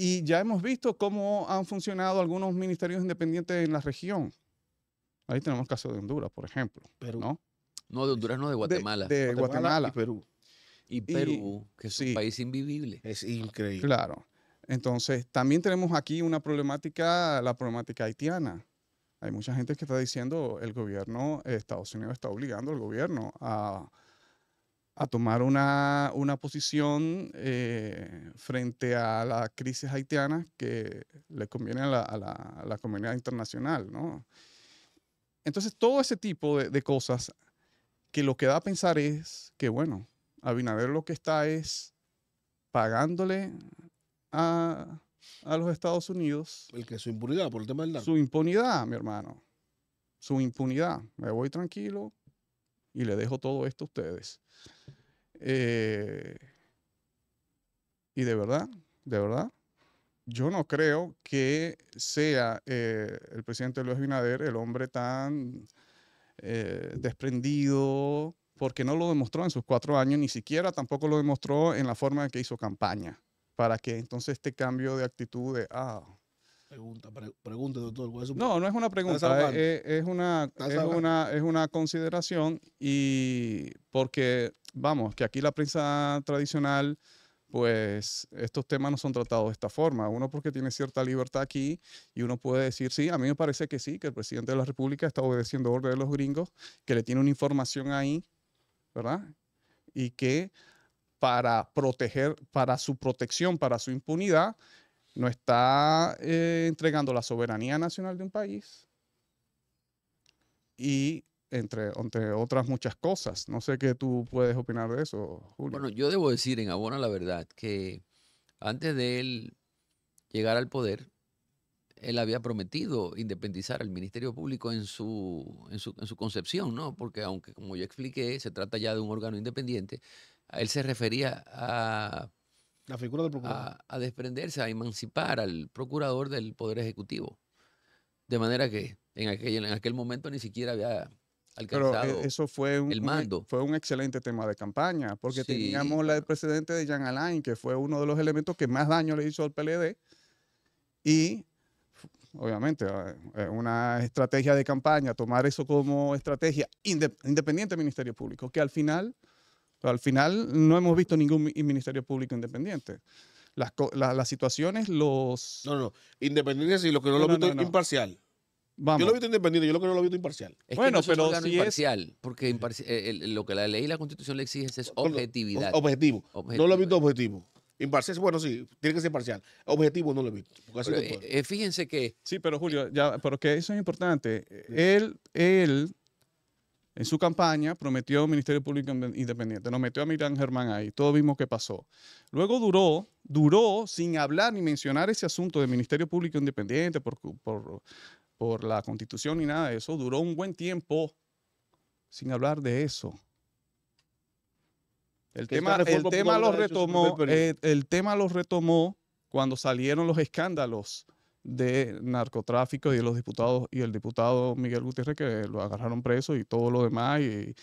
Y ya hemos visto cómo han funcionado algunos ministerios independientes en la región. Ahí tenemos el caso de Honduras, por ejemplo. ¿no? no, de Honduras, no, de Guatemala. De, Guatemala, y Perú. Y Perú, que es sí, un país invivible. Es increíble. Claro. Entonces, también tenemos aquí una problemática, la problemática haitiana. Hay mucha gente que está diciendo el gobierno, Estados Unidos está obligando al gobierno a, a tomar una, una posición eh, frente a la crisis haitiana que le conviene a la, a la, comunidad internacional, ¿no? Entonces, todo ese tipo de, de, cosas que lo que da a pensar es que, bueno, Abinader lo que está es pagándole a, a los Estados Unidos. El que su impunidad, por el tema del Su impunidad, mi hermano. Su impunidad. Me voy tranquilo, y le dejo todo esto a ustedes. Eh, y de verdad, de verdad, yo no creo que sea eh, el presidente Luis Binader el hombre tan eh, desprendido, porque no lo demostró en sus cuatro años, ni siquiera tampoco lo demostró en la forma en que hizo campaña, para que entonces este cambio de actitud de, ah, Pregunta, doctor. no, no es una pregunta, eh, eh, es, una, es, una, es una consideración y porque, vamos, que aquí la prensa tradicional pues estos temas no son tratados de esta forma. Uno porque tiene cierta libertad aquí y uno puede decir, sí, a mí me parece que sí, que el presidente de la República está obedeciendo orden de los gringos, que le tiene una información ahí, ¿verdad? Y que para proteger, para su protección, para su impunidad, no está eh, entregando la soberanía nacional de un país y entre, entre, otras muchas cosas. No sé qué tú puedes opinar de eso, Julio. Bueno, yo debo decir en Abona la verdad que antes de él llegar al poder, él había prometido independizar al Ministerio Público en su, en su, en su concepción, ¿no? Porque aunque, como yo expliqué, se trata ya de un órgano independiente, él se refería a a, desprenderse, a emancipar al procurador del Poder Ejecutivo. De manera que en aquel, en aquel momento ni siquiera había eh, alcanzado eso fue un, el mando. fue un excelente tema de campaña, porque teníamos la del presidente de Jean Alain, que fue uno de los elementos que más daño le hizo al PLD. Y obviamente, eh, una estrategia de campaña, tomar eso como estrategia independiente del Ministerio Público, que al final al final no hemos visto ningún ministerio público independiente. Las, situaciones, los... No, no, independiente y lo que no, lo he visto imparcial. Yo lo he visto independiente, yo lo que no lo he visto imparcial. bueno, pero si porque eh, lo que la ley y la constitución le exigen es objetividad. Objetivo. No lo he visto objetivo. Imparcial, bueno, sí, tiene que ser parcial. Objetivo no lo he visto. Eh, eh, fíjense que... Sí, pero Julio, ya, pero que eso es importante. Él, él en su campaña prometió un Ministerio Público Independiente, nos metió a Miriam Germán ahí, todos vimos qué pasó. Luego duró, duró sin hablar ni mencionar ese asunto de Ministerio Público Independiente por, por, la Constitución ni nada de eso, duró un buen tiempo sin hablar de eso. El tema, eh, el tema retomó, el, tema retomó cuando salieron los escándalos de narcotráfico y de los diputados y el diputado Miguel Gutiérrez que lo agarraron preso y todo lo demás y,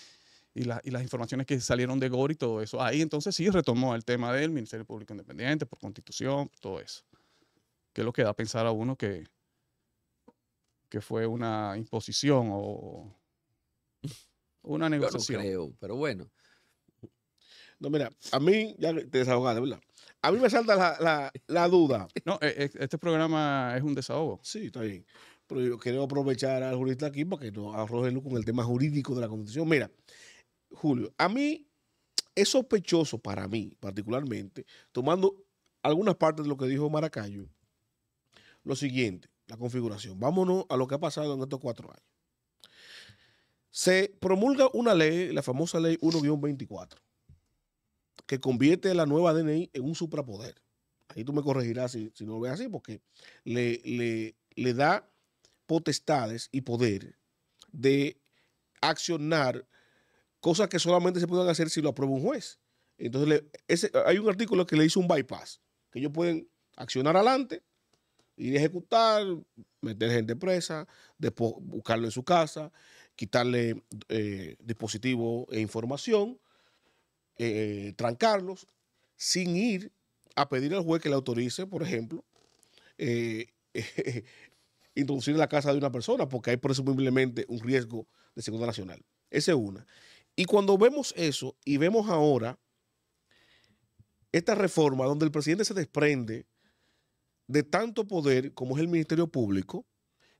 las informaciones que salieron de Gori y todo eso. Ahí entonces sí retomó el tema del Ministerio Público Independiente por constitución, todo eso. Que es lo que da a pensar a uno que, que fue una imposición o una negociación. Yo no creo, pero bueno. No, mira, a mí ya te desahogaste, ¿verdad? A mí me salta la, duda. No, e, e, este programa es un desahogo. Sí, está bien. Pero yo quiero aprovechar al jurista aquí para que nos arroje con el tema jurídico de la Constitución. Mira, Julio, a mí es sospechoso para mí, particularmente, tomando algunas partes de lo que dijo Maracayo, lo siguiente, la configuración. Vámonos a lo que ha pasado en estos cuatro años. Se promulga una ley, la famosa ley 1-24, que convierte la nueva DNI en un suprapoder. Ahí tú me corregirás si, no lo ves así, porque le, le, da potestades y poder de accionar cosas que solamente se pueden hacer si lo aprueba un juez. Entonces, hay un artículo que le hizo un bypass, que ellos pueden accionar adelante, ir a ejecutar, meter gente presa, después buscarlo en su casa, quitarle eh, dispositivos e información, eh, trancarlos sin ir a pedir al juez que le autorice, por ejemplo, eh, introducir en la casa de una persona, porque hay presumiblemente un riesgo de segunda nacional. Esa es una. Y cuando vemos eso y vemos ahora esta reforma donde el presidente se desprende de tanto poder como es el Ministerio Público,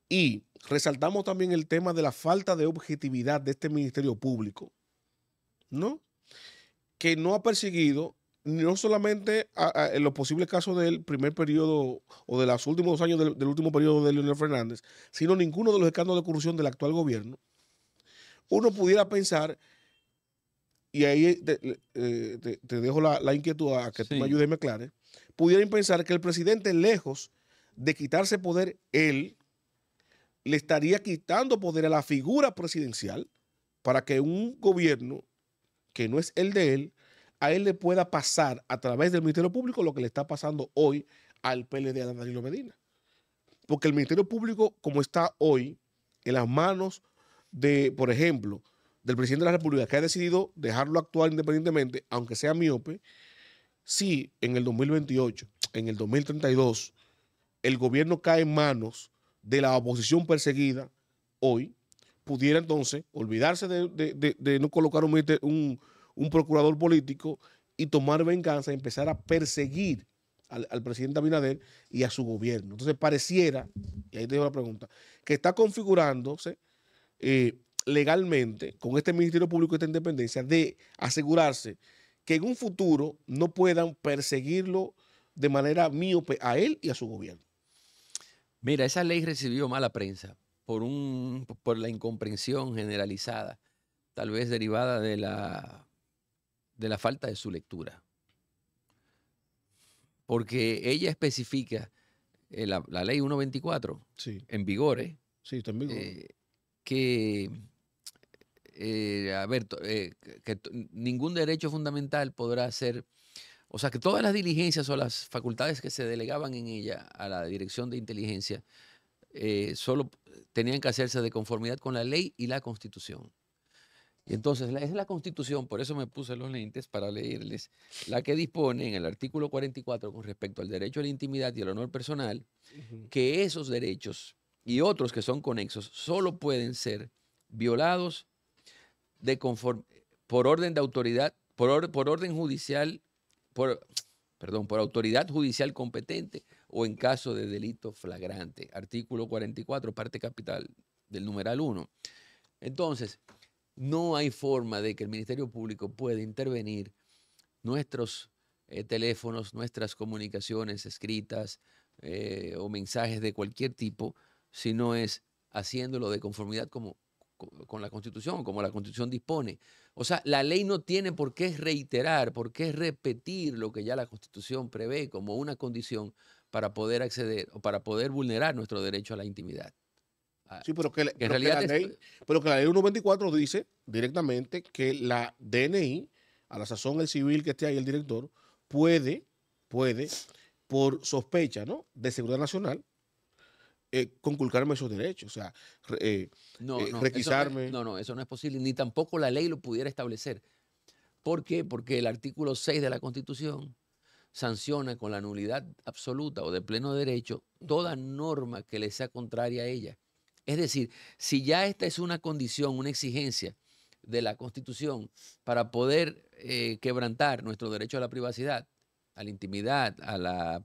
y resaltamos también el tema de la falta de objetividad de este Ministerio Público, ¿no? que no ha perseguido no solamente en los posibles casos del primer periodo o de los últimos dos años del, último periodo de Leonel Fernández, sino ninguno de los escándalos de corrupción del actual gobierno, uno pudiera pensar, y ahí eh, eh, te, dejo la, inquietud a que tú me ayudes y me aclares, pudieran pensar que el presidente, lejos de quitarse poder él, le estaría quitando poder a la figura presidencial para que un gobierno que no es el de él, a él le pueda pasar a través del Ministerio Público lo que le está pasando hoy al PLD a Danilo Medina. Porque el Ministerio Público, como está hoy, en las manos de, por ejemplo, del presidente de la República, que ha decidido dejarlo actuar independientemente, aunque sea miope, si en el 2028, en el 2032, el gobierno cae en manos de la oposición perseguida hoy, pudiera entonces olvidarse de, no colocar un, un, procurador político y tomar venganza y empezar a perseguir al, presidente Abinader y a su gobierno. Entonces pareciera, y ahí te dejo la pregunta, que está configurándose eh, legalmente con este Ministerio Público, esta independencia, de asegurarse que en un futuro no puedan perseguirlo de manera míope a él y a su gobierno. Mira, esa ley recibió mala prensa por, un, por la incomprensión generalizada, tal vez derivada de la, de la falta de su lectura. Porque ella especifica eh, la, ley 124 en vigor, que, que ningún derecho fundamental podrá ser o sea que todas las diligencias o las facultades que se delegaban en ella a la Dirección de Inteligencia eh, solo tenían que hacerse de conformidad con la ley y la constitución. Y entonces es la constitución, por eso me puse los lentes para leerles, la que dispone en el artículo 44 con respecto al derecho a la intimidad y el honor personal, que esos derechos y otros que son conexos solo pueden ser violados de por orden de autoridad, por, por orden judicial, por, perdón, por autoridad judicial competente o en caso de delito flagrante. Artículo 44, parte capital del numeral 1. Entonces, no hay forma de que el Ministerio Público pueda intervenir nuestros eh, teléfonos, nuestras comunicaciones escritas eh, o mensajes de cualquier tipo, si no es haciéndolo de conformidad como, con la Constitución, como la Constitución dispone. O sea, la ley no tiene por qué reiterar, por qué repetir lo que ya la Constitución prevé como una condición para poder acceder o para poder vulnerar nuestro derecho a la intimidad. Ah, sí, pero que, la, ley, pero que la ley 124 dice directamente que la DNI, a la sazón el civil que esté ahí el director, puede, puede, por sospecha ¿no? de seguridad nacional, eh, conculcarme esos derechos, o sea, eh, no, eh, requisarme. no, no, eso no es posible, ni tampoco la ley lo pudiera establecer. ¿Por qué? Porque el artículo 6 de la Constitución sanciona con la nulidad absoluta o de pleno derecho toda norma que le sea contraria a ella. Es decir, si ya esta es una condición, una exigencia de la Constitución para poder eh, quebrantar nuestro derecho a la privacidad, a la intimidad, a la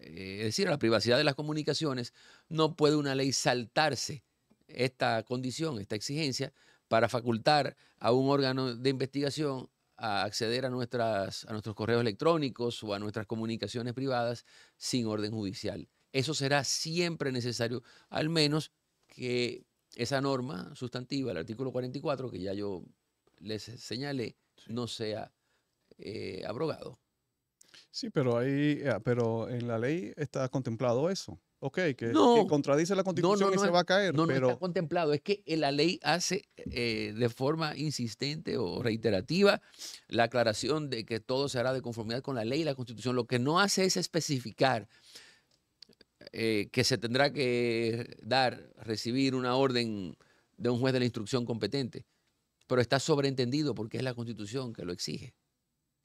eh, es decir, a la privacidad de las comunicaciones, no puede una ley saltarse esta condición, esta exigencia, para facultar a un órgano de investigación a acceder a, nuestras, a nuestros correos electrónicos o a nuestras comunicaciones privadas sin orden judicial. Eso será siempre necesario, al menos que esa norma sustantiva, el artículo 44, que ya yo les señalé, no sea eh, abrogado. Sí, pero ahí, eh, pero en la ley está contemplado eso. Ok, que, contradice la constitución y se va a caer. No, pero... no está contemplado. Es que eh, la ley hace eh, de forma insistente o reiterativa la aclaración de que todo se hará de conformidad con la ley y la constitución. Lo que no hace es especificar eh, que se tendrá que dar, recibir una orden de un juez de la instrucción competente. Pero está sobreentendido porque es la constitución que lo exige.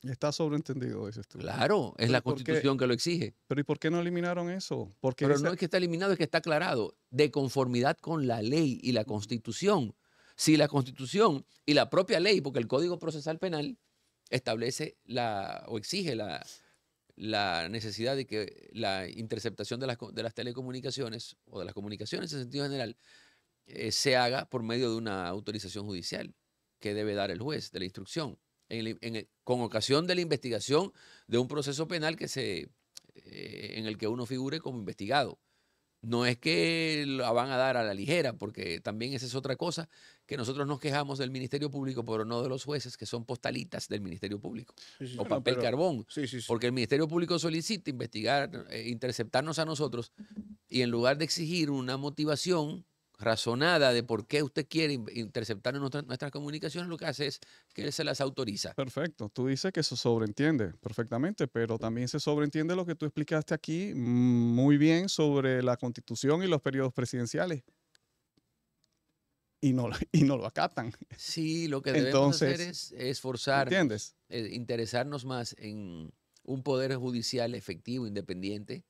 Está sobreentendido, eso. Claro, es la constitución que lo exige. Pero ¿y por qué no eliminaron eso? Porque pero no es que está eliminado, es que está aclarado, de conformidad con la ley y la constitución. Si la constitución y la propia ley, porque el Código Procesal Penal establece la, o exige la, necesidad de que la interceptación de las, telecomunicaciones o de las comunicaciones en sentido general eh, se haga por medio de una autorización judicial que debe dar el juez de la instrucción con ocasión de la investigación de un proceso penal que se, eh, en el que uno figure como investigado. No es que la van a dar a la ligera, porque también esa es otra cosa, que nosotros nos quejamos del Ministerio Público, pero no de los jueces, que son postalitas del Ministerio Público, o papel carbón, porque el Ministerio Público solicita investigar, eh, interceptarnos a nosotros, y en lugar de exigir una motivación razonada de por qué usted quiere interceptar nuestras comunicaciones, lo que hace es que se las autoriza. Perfecto. Tú dices que eso sobreentiende perfectamente, pero también se sobreentiende lo que tú explicaste aquí mm, muy bien sobre la constitución y los periodos presidenciales. Y no, y no lo acatan. Sí, lo que debemos Entonces, hacer es esforzar, eh, interesarnos más en un poder judicial efectivo, independiente,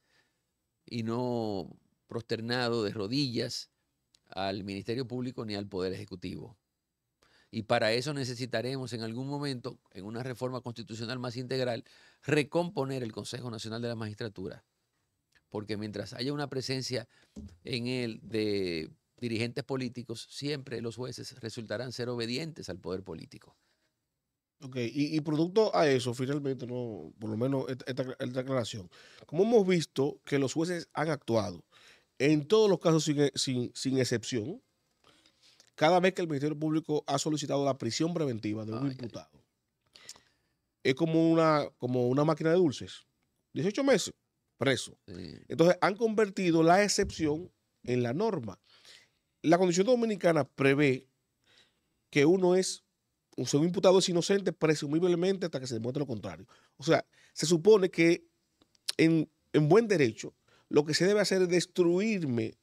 y no prosternado de rodillas al Ministerio Público ni al Poder Ejecutivo. Y para eso necesitaremos en algún momento, en una reforma constitucional más integral, recomponer el Consejo Nacional de la Magistratura. Porque mientras haya una presencia en él de dirigentes políticos, siempre los jueces resultarán ser obedientes al poder político. Ok, y, producto a eso, finalmente, no, por lo menos esta, esta, aclaración, como hemos visto que los jueces han actuado en todos los casos, sin, excepción, cada vez que el Ministerio Público ha solicitado la prisión preventiva de un imputado, es como una, como una máquina de dulces. 18 meses preso. Entonces, han convertido la excepción en la norma. La condición dominicana prevé que uno es, un un imputado es inocente presumiblemente hasta que se demuestre lo contrario. O sea, se supone que en buen derecho, lo que se debe hacer es destruirme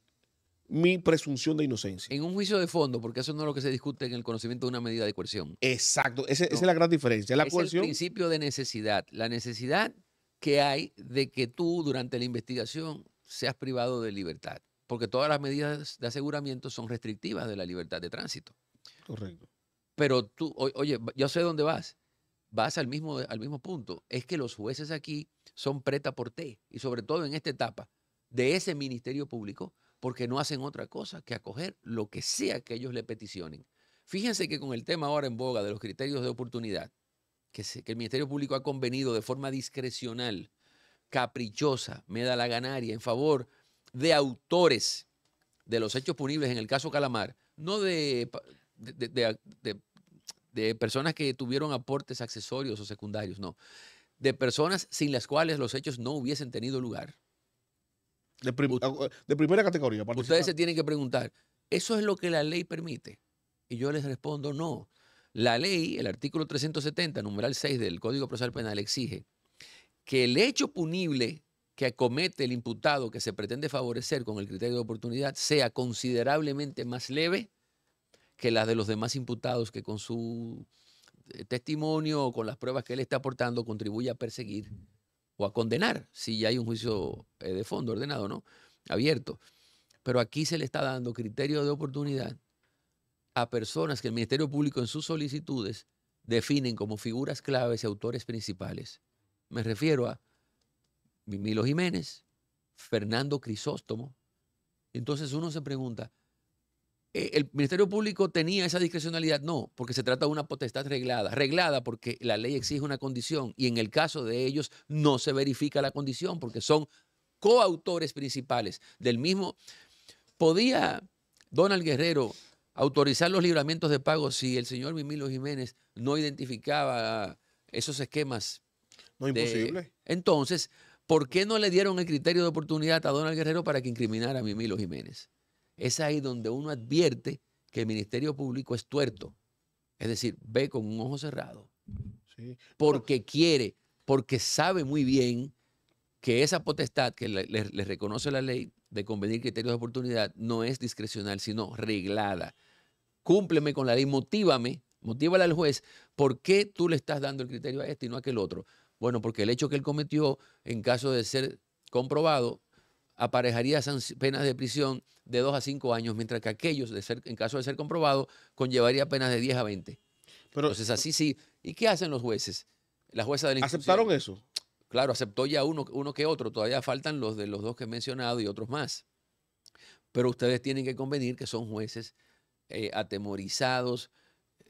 mi presunción de inocencia. En un juicio de fondo, porque eso no es lo que se discute en el conocimiento de una medida de coerción. Exacto, esa es la gran diferencia. es el principio de necesidad, la necesidad que hay de que tú durante la investigación seas privado de libertad, porque todas las medidas de aseguramiento son restrictivas de la libertad de tránsito. Correcto. Pero tú, oye, yo sé dónde vas, vas al mismo, al mismo punto. Es que los jueces aquí son preta por té, y sobre todo en esta etapa de ese ministerio público porque no hacen otra cosa que acoger lo que sea que ellos le peticionen. Fíjense que con el tema ahora en boga de los criterios de oportunidad, que, el Ministerio Público ha convenido de forma discrecional, caprichosa, me da la ganaria en favor de autores de los hechos punibles en el caso Calamar, no de, de, de personas que tuvieron aportes accesorios o secundarios, no, de personas sin las cuales los hechos no hubiesen tenido lugar de, primera categoría. Ustedes se tienen que preguntar, ¿eso es lo que la ley permite? Y yo les respondo, no. La ley, el artículo 370, numeral 6 del Código Procesal Penal, exige que el hecho punible que acomete el imputado que se pretende favorecer con el criterio de oportunidad sea considerablemente más leve que las de los demás imputados que con su eh, testimonio o con las pruebas que él está aportando contribuye a perseguir o a condenar si ya hay un juicio eh, de fondo ordenado, ¿no? Abierto. Pero aquí se le está dando criterio de oportunidad a personas que el Ministerio Público en sus solicitudes definen como figuras claves y autores principales. Me refiero a Milo Jiménez, Fernando Crisóstomo. Entonces uno se pregunta, eh, el Ministerio Público tenía esa discrecionalidad. No, porque se trata de una potestad reglada. Reglada porque la ley exige una condición y en el caso de ellos no se verifica la condición porque son coautores principales del mismo. ¿Podía Donald Guerrero autorizar los libramientos de pago si el señor Mimilo Jiménez no identificaba esos esquemas? No, imposible. Entonces, ¿por qué no le dieron el criterio de oportunidad a Donald Guerrero para que incriminara a Mimilo Jiménez? es ahí donde uno advierte que el Ministerio Público es tuerto. Es decir, ve con un ojo cerrado. Porque quiere, porque sabe muy bien que esa potestad que le, reconoce la ley de convenir criterios de oportunidad no es discrecional, sino reglada. Cúmpleme con la ley, motívame, motívala al juez. ¿Por qué tú le estás dando el criterio a este y no a aquel otro? Bueno, porque el hecho que él cometió, en caso de ser comprobado, aparejaría penas de prisión de 2 a 5 años, mientras que aquellos, en caso de ser comprobado, conllevaría penas de 10 a 20. Entonces, así sí. ¿Y qué hacen los jueces? La jueza de ¿Aceptaron eso? Claro, aceptó ya uno, uno que otro. Todavía faltan los de los dos que he mencionado y otros más. Pero ustedes tienen que convenir que son jueces eh, atemorizados,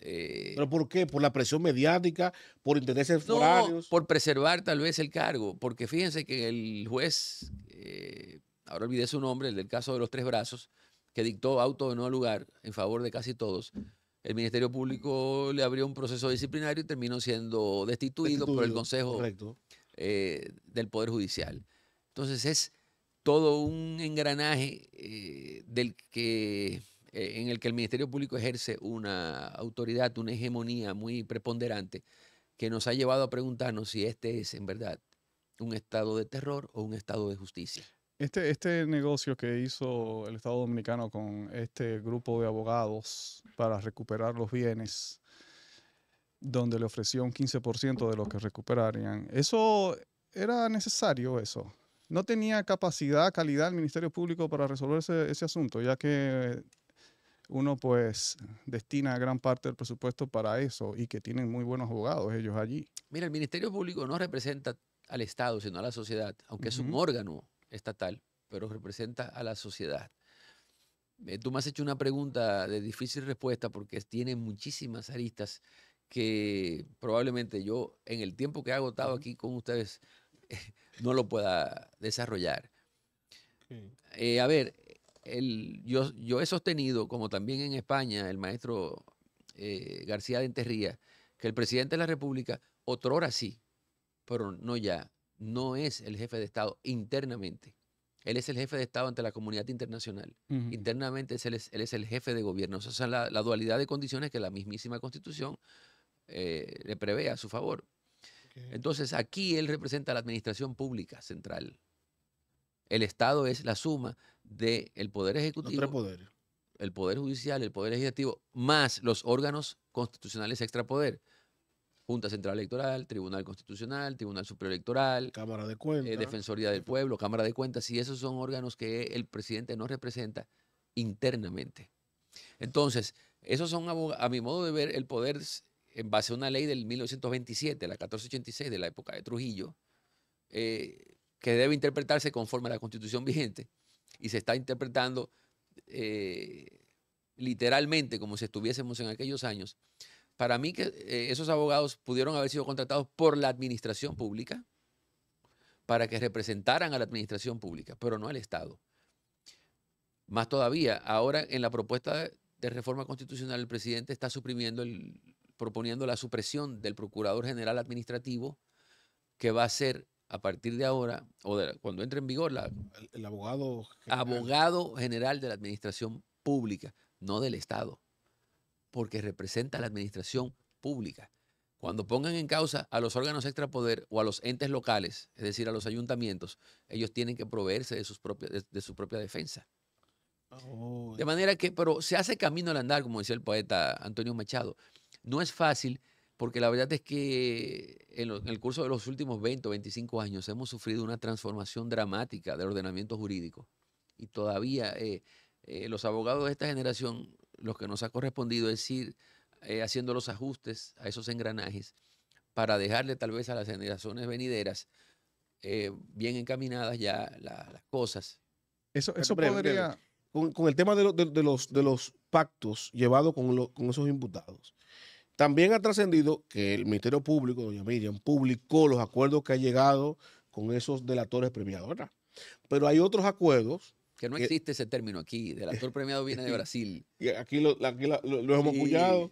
eh, ¿Pero por qué? ¿Por la presión mediática? ¿Por intereses no, por preservar tal vez el cargo. Porque fíjense que el juez eh, ahora olvidé su nombre, el del caso de los tres brazos, que dictó auto de no lugar en favor de casi todos. El Ministerio Público le abrió un proceso disciplinario y terminó siendo destituido, por el Consejo eh, del Poder Judicial. Entonces es todo un engranaje eh, del que, en el que el Ministerio Público ejerce una autoridad, una hegemonía muy preponderante que nos ha llevado a preguntarnos si este es, en verdad, un estado de terror o un estado de justicia. Este, este negocio que hizo el Estado Dominicano con este grupo de abogados para recuperar los bienes, donde le ofreció un 15% de lo que recuperarían, ¿eso era necesario eso? ¿No tenía capacidad, calidad el Ministerio Público para resolver ese, ese asunto, ya que uno pues destina gran parte del presupuesto para eso y que tienen muy buenos abogados ellos allí. Mira, el Ministerio Público no representa al Estado, sino a la sociedad, aunque es un órgano estatal, pero representa a la sociedad. Eh, tú me has hecho una pregunta de difícil respuesta porque tiene muchísimas aristas que probablemente yo en el tiempo que he agotado aquí con ustedes no lo pueda desarrollar. Eh, a ver, yo, yo, he sostenido, como también en España, el maestro eh, García de Enterría, que el presidente de la República, otrora sí, pero no ya, no es el jefe de Estado internamente. Él es el jefe de Estado ante la comunidad internacional. Internamente él es, el jefe de gobierno. O es la, dualidad de condiciones que la mismísima Constitución eh, le prevé a su favor. Entonces, aquí él representa a la administración pública central. El Estado es la suma del Poder Ejecutivo. El Poder Judicial, el Poder Legislativo, más los órganos constitucionales extrapoder. Junta Central Electoral, Tribunal Constitucional, Tribunal Superior Electoral, Cámara de eh, Cuentas, Defensoría del Pueblo, Cámara de Cuentas, y esos son órganos que el presidente no representa internamente. Entonces, esos son, a mi modo de ver, el poder en base a una ley del 1927, la 1486 de la época de Trujillo, eh, que debe interpretarse conforme a la constitución vigente y se está interpretando eh, literalmente como si estuviésemos en aquellos años, para mí que eh, esos abogados pudieron haber sido contratados por la administración pública para que representaran a la administración pública, pero no al Estado. Más todavía, ahora en la propuesta de reforma constitucional el presidente está suprimiendo proponiendo la supresión del procurador general administrativo que va a ser a partir de ahora o cuando entre en vigor la el, abogado abogado general de la administración pública, no del Estado porque representa a la administración pública. Cuando pongan en causa a los órganos extrapoder o a los entes locales, es decir, a los ayuntamientos, ellos tienen que proveerse de, sus su propia defensa. Oh, de eh. manera que, pero se hace camino al andar, como decía el poeta Antonio Machado. No es fácil, porque la verdad es que en, el curso de los últimos 20 o 25 años hemos sufrido una transformación dramática del ordenamiento jurídico. Y todavía eh, eh, los abogados de esta generación lo que nos ha correspondido es ir eh, haciendo los ajustes a esos engranajes para dejarle tal vez a las generaciones venideras eh, bien encaminadas ya las cosas. Eso, podría, con, el tema de, los, de los pactos llevados con, con esos imputados, también ha trascendido que el Ministerio Público, doña Miriam, publicó los acuerdos que ha llegado con esos delatores premiados. Pero hay otros acuerdos que no existe ese término aquí. Del actor premiado viene de Brasil. aquí lo, hemos escuchado.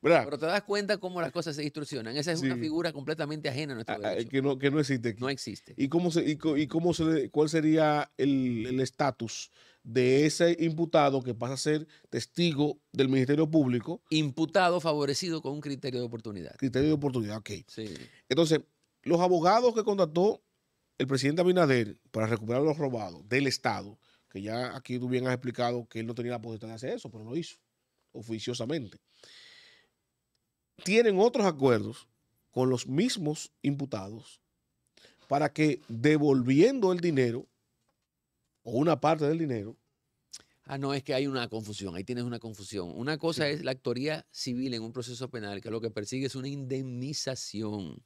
Pero te das cuenta cómo las cosas se distorsionan. Esa es una figura completamente ajena a nuestro ah, ah, Que no, existe. No existe. ¿Y, cómo se, y, cómo se, cuál sería el estatus de ese imputado que pasa a ser testigo del Ministerio Público? Imputado favorecido con un criterio de oportunidad. Criterio de oportunidad, ok. Sí. Entonces, los abogados que contrató el presidente Abinader para recuperar los robados del Estado que ya aquí tú bien has explicado que él no tenía la posibilidad de hacer eso, pero lo hizo oficiosamente. Tienen otros acuerdos con los mismos imputados para que devolviendo el dinero o una parte del dinero. Ah, no, es que hay una confusión, ahí tienes una confusión. Una cosa es la actoría civil en un proceso penal, que lo que persigue es una indemnización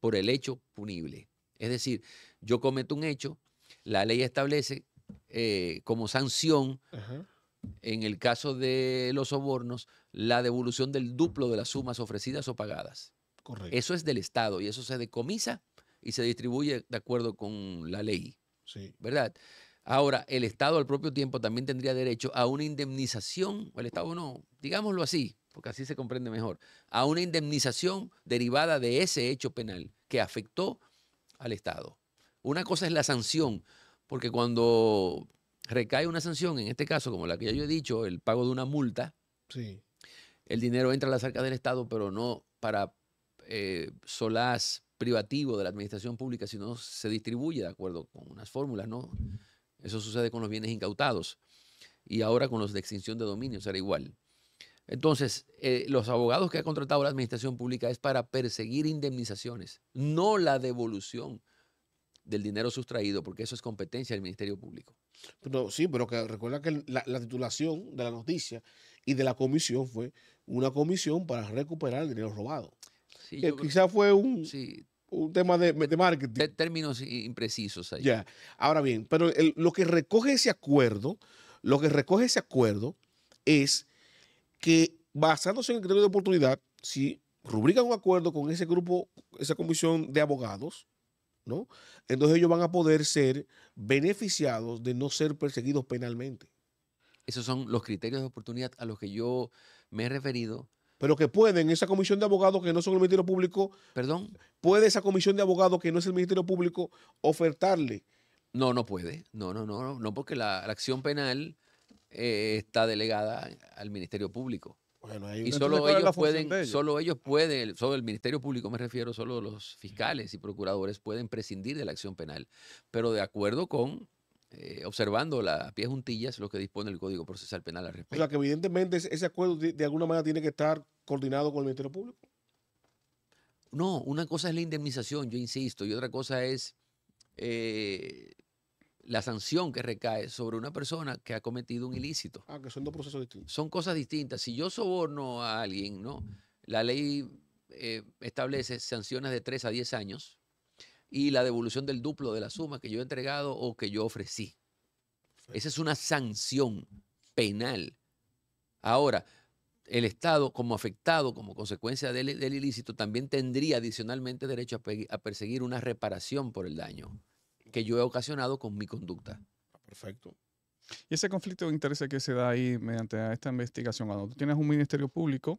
por el hecho punible. Es decir, yo cometo un hecho, la ley establece eh, como sanción, en el caso de los sobornos, la devolución del duplo de las sumas ofrecidas o pagadas. Correcto. Eso es del Estado y eso se decomisa y se distribuye de acuerdo con la ley. Sí. ¿Verdad? Ahora, el Estado al propio tiempo también tendría derecho a una indemnización, el Estado no, digámoslo así, porque así se comprende mejor, a una indemnización derivada de ese hecho penal que afectó al Estado. Una cosa es la sanción, porque cuando recae una sanción, en este caso, como la que ya yo he dicho, el pago de una multa, el dinero entra a las arcas del Estado, pero no para eh, solaz privativo de la administración pública, sino se distribuye de acuerdo con unas fórmulas, ¿no? Eso sucede con los bienes incautados y ahora con los de extinción de dominio será igual. Entonces, eh, los abogados que ha contratado la administración pública es para perseguir indemnizaciones, no la devolución del dinero sustraído, porque eso es competencia del Ministerio Público. Pero, sí, pero que recuerda que la, titulación de la noticia y de la comisión fue una comisión para recuperar el dinero robado. Sí, quizás fue un, un tema de, marketing. De términos imprecisos ahí. Ya. Ahora bien, pero lo que recoge ese acuerdo, lo que recoge ese acuerdo es que basándose en el criterio de oportunidad, si rubrican un acuerdo con ese grupo, esa comisión de abogados, entonces ellos van a poder ser beneficiados de no ser perseguidos penalmente. Esos son los criterios de oportunidad a los que yo me he referido. Pero que pueden, esa comisión de abogados que no son el Ministerio Público. Perdón. ¿Puede esa comisión de abogados que no es el Ministerio Público ofertarle? No, no puede. No, no, no, no, porque la, acción penal eh, está delegada al Ministerio Público. Bueno, y solo ellos, pueden, solo ellos pueden, solo el Ministerio Público me refiero, solo los fiscales y procuradores pueden prescindir de la acción penal, pero de acuerdo con, eh, observando la pies juntillas, lo que dispone el Código Procesal Penal al respecto. O sea que evidentemente ese acuerdo de, alguna manera tiene que estar coordinado con el Ministerio Público. No, una cosa es la indemnización, yo insisto, y otra cosa es eh, la sanción que recae sobre una persona que ha cometido un mm. ilícito. Ah, que son dos procesos distintos. Son cosas distintas. Si yo soborno a alguien, ¿no? La ley eh, establece sanciones de 3 a 10 años y la devolución del duplo de la suma que yo he entregado o que yo ofrecí. Esa es una sanción penal. Ahora, el Estado, como afectado, como consecuencia del, ilícito, también tendría adicionalmente derecho a perseguir una reparación por el daño que yo he ocasionado con mi conducta. Ah, perfecto. Y ese conflicto de interés que se da ahí mediante esta investigación, cuando tú tienes un ministerio público,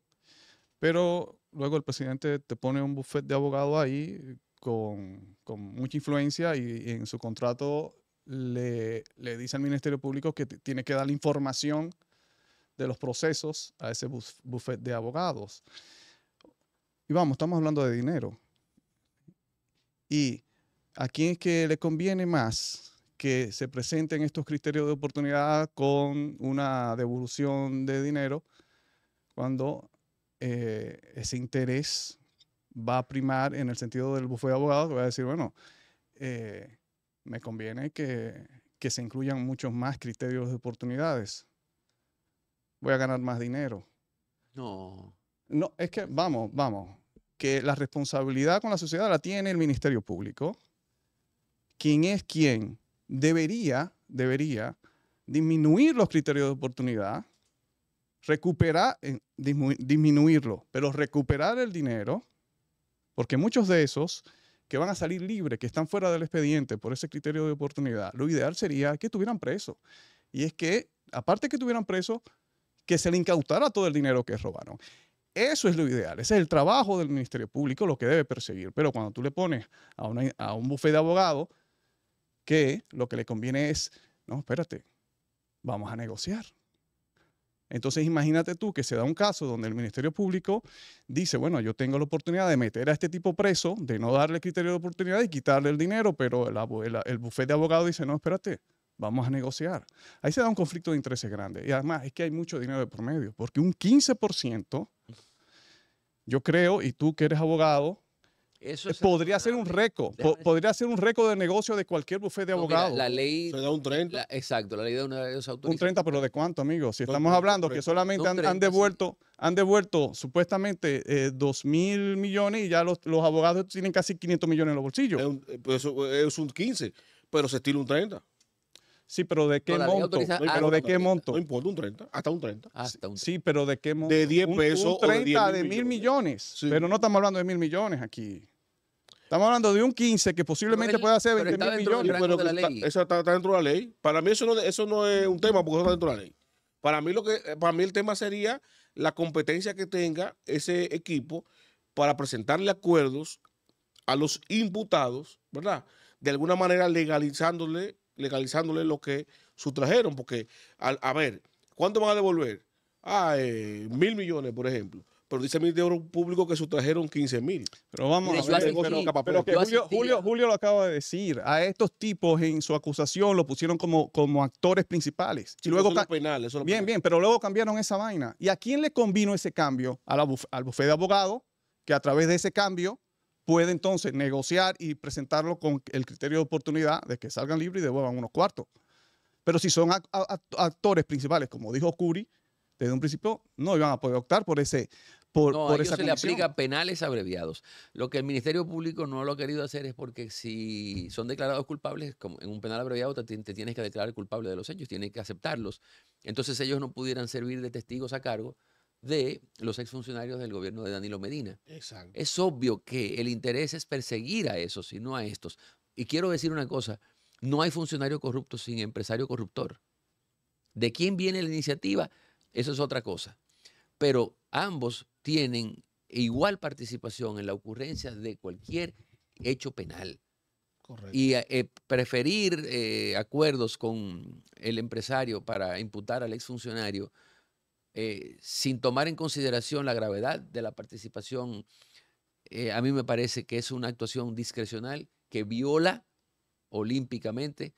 pero luego el presidente te pone un buffet de abogados ahí con, con, mucha influencia y, en su contrato le, le, dice al Ministerio Público que tiene que dar la información de los procesos a ese buffet de abogados. Y vamos, estamos hablando de dinero. Y ¿A quién es que le conviene más que se presenten estos criterios de oportunidad con una devolución de dinero cuando eh, ese interés va a primar en el sentido del bufete de abogados, Voy va a decir, bueno, eh, me conviene que, que se incluyan muchos más criterios de oportunidades. Voy a ganar más dinero. No. No, es que vamos, vamos, que la responsabilidad con la sociedad la tiene el Ministerio Público quién es quién, debería, debería disminuir los criterios de oportunidad, recuperar, eh, disminuirlo, pero recuperar el dinero, porque muchos de esos que van a salir libres, que están fuera del expediente por ese criterio de oportunidad, lo ideal sería que estuvieran presos. Y es que, aparte que estuvieran presos, que se le incautara todo el dinero que robaron. Eso es lo ideal, ese es el trabajo del Ministerio Público, lo que debe perseguir. Pero cuando tú le pones a, a un bufete de abogados que lo que le conviene es, no, espérate, vamos a negociar. Entonces imagínate tú que se da un caso donde el Ministerio Público dice, bueno, yo tengo la oportunidad de meter a este tipo preso, de no darle criterio de oportunidad y quitarle el dinero, pero el, el, bufete de abogado dice, no, espérate, vamos a negociar. Ahí se da un conflicto de intereses grande. Y además es que hay mucho dinero de por medio, porque un 15%, yo creo, y tú que eres abogado, eh, podría ser un récord. podría ser un récord de negocio de cualquier bufete de abogados. la ley. Se da un 30. exacto, la ley de una autoriza. Un 30, pero ¿de cuánto, amigo? Si estamos hablando que solamente han, devuelto han devuelto supuestamente eh, 2 mil millones y ya los, abogados tienen casi 500 millones en los bolsillos. Es un, 15, eh, pues, eh, pero se estila un 30. Sí, pero ¿de qué monto? ¿Pero de qué monto? No importa, un 30, hasta un 30. Sí, pero ¿de qué monto? De 10 pesos 30 de, mil millones. Pero no estamos hablando de mil millones aquí. Estamos hablando de un 15 que posiblemente pueda ser 20 mil millones. eso está, dentro de la ley. Para mí eso no, es un tema porque eso está dentro de la ley. Para mí, lo que, eh, para mí el tema sería la competencia que tenga ese equipo para presentarle acuerdos a los imputados, ¿verdad? De alguna manera legalizándole, legalizándole lo que sustrajeron. Porque, a, ver, ¿cuánto van a devolver? Ah, eh, mil millones, por ejemplo pero dice el Ministerio Público que sustrajeron 15 mil. Pero vamos a ver, pero, que Julio, lo acaba de decir. A estos tipos en su acusación lo pusieron como, como actores principales. y luego eso bien, bien, pero luego cambiaron esa vaina. ¿Y a quién le convino ese cambio? al bufete de abogados, que a través de ese cambio puede entonces negociar y presentarlo con el criterio de oportunidad de que salgan libres y devuelvan unos cuartos. Pero si son actores principales, como dijo Curi, desde un principio no iban a poder optar por ese, por, no, a se le aplica penales abreviados. Lo que el Ministerio Público no lo ha querido hacer es porque si son declarados culpables, como en un penal abreviado te, tienes que declarar culpable de los hechos, tienes que aceptarlos. Entonces ellos no pudieran servir de testigos a cargo de los exfuncionarios del gobierno de Danilo Medina. Exacto. Es obvio que el interés es perseguir a esos y no a estos. Y quiero decir una cosa, no hay funcionario corrupto sin empresario corruptor. ¿De quién viene la iniciativa? Eso es otra cosa. Pero ambos tienen e igual participación en la ocurrencia de cualquier hecho penal. Y eh, preferir eh, acuerdos con el empresario para imputar al exfuncionario eh, sin tomar en consideración la gravedad de la participación, a mí me parece que es una actuación discrecional que viola olímpicamente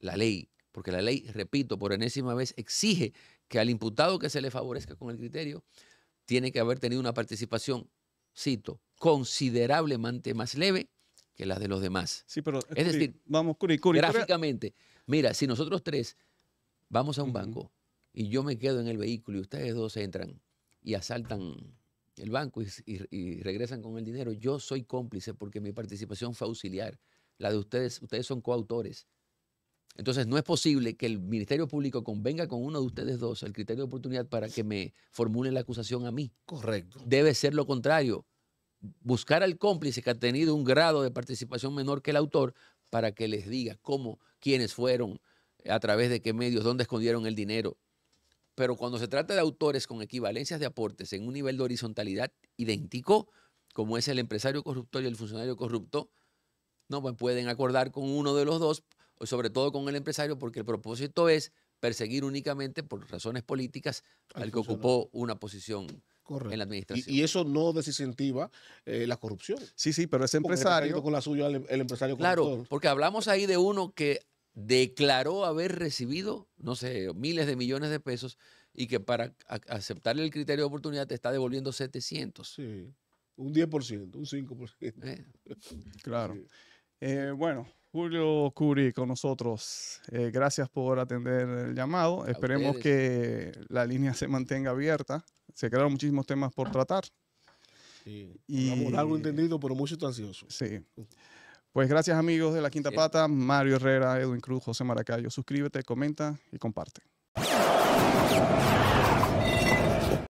la ley. Porque la ley, repito, por enésima vez exige que al imputado que se le favorezca con el criterio tiene que haber tenido una participación, cito, considerablemente más leve que la de los demás. Sí, pero es decir, vamos, Curi, gráficamente, mira, si nosotros tres vamos a un banco y yo me quedo en el vehículo y ustedes dos entran y asaltan el banco y, regresan con el dinero, yo soy cómplice porque mi participación fue auxiliar. La de ustedes, ustedes son coautores. Entonces, no es posible que el Ministerio Público convenga con uno de ustedes dos el criterio de oportunidad para que me formule la acusación a mí. Correcto. Debe ser lo contrario. Buscar al cómplice que ha tenido un grado de participación menor que el autor para que les diga cómo, quiénes fueron, a través de qué medios, dónde escondieron el dinero. Pero cuando se trata de autores con equivalencias de aportes en un nivel de horizontalidad idéntico, como es el empresario corrupto y el funcionario corrupto, no pueden acordar con uno de los dos sobre todo con el empresario, porque el propósito es perseguir únicamente por razones políticas al, que ocupó una posición en la administración. Y, eso no desincentiva eh, la corrupción. Sí, sí, pero ese empresario... Con la suya, el, empresario Claro, porque hablamos ahí de uno que declaró haber recibido, no sé, miles de millones de pesos y que para aceptarle el criterio de oportunidad te está devolviendo 700. Sí, un 10%, un 5%. Eh. Claro. Eh, bueno, Julio Curi con nosotros. Eh, gracias por atender el llamado. Esperemos que la línea se mantenga abierta. Se quedaron muchísimos temas por tratar. Y, algo entendido, pero mucho ansioso. Sí. Pues gracias amigos de La Quinta Pata, Mario Herrera, Edwin Cruz, José Maracayo. Suscríbete, comenta y comparte.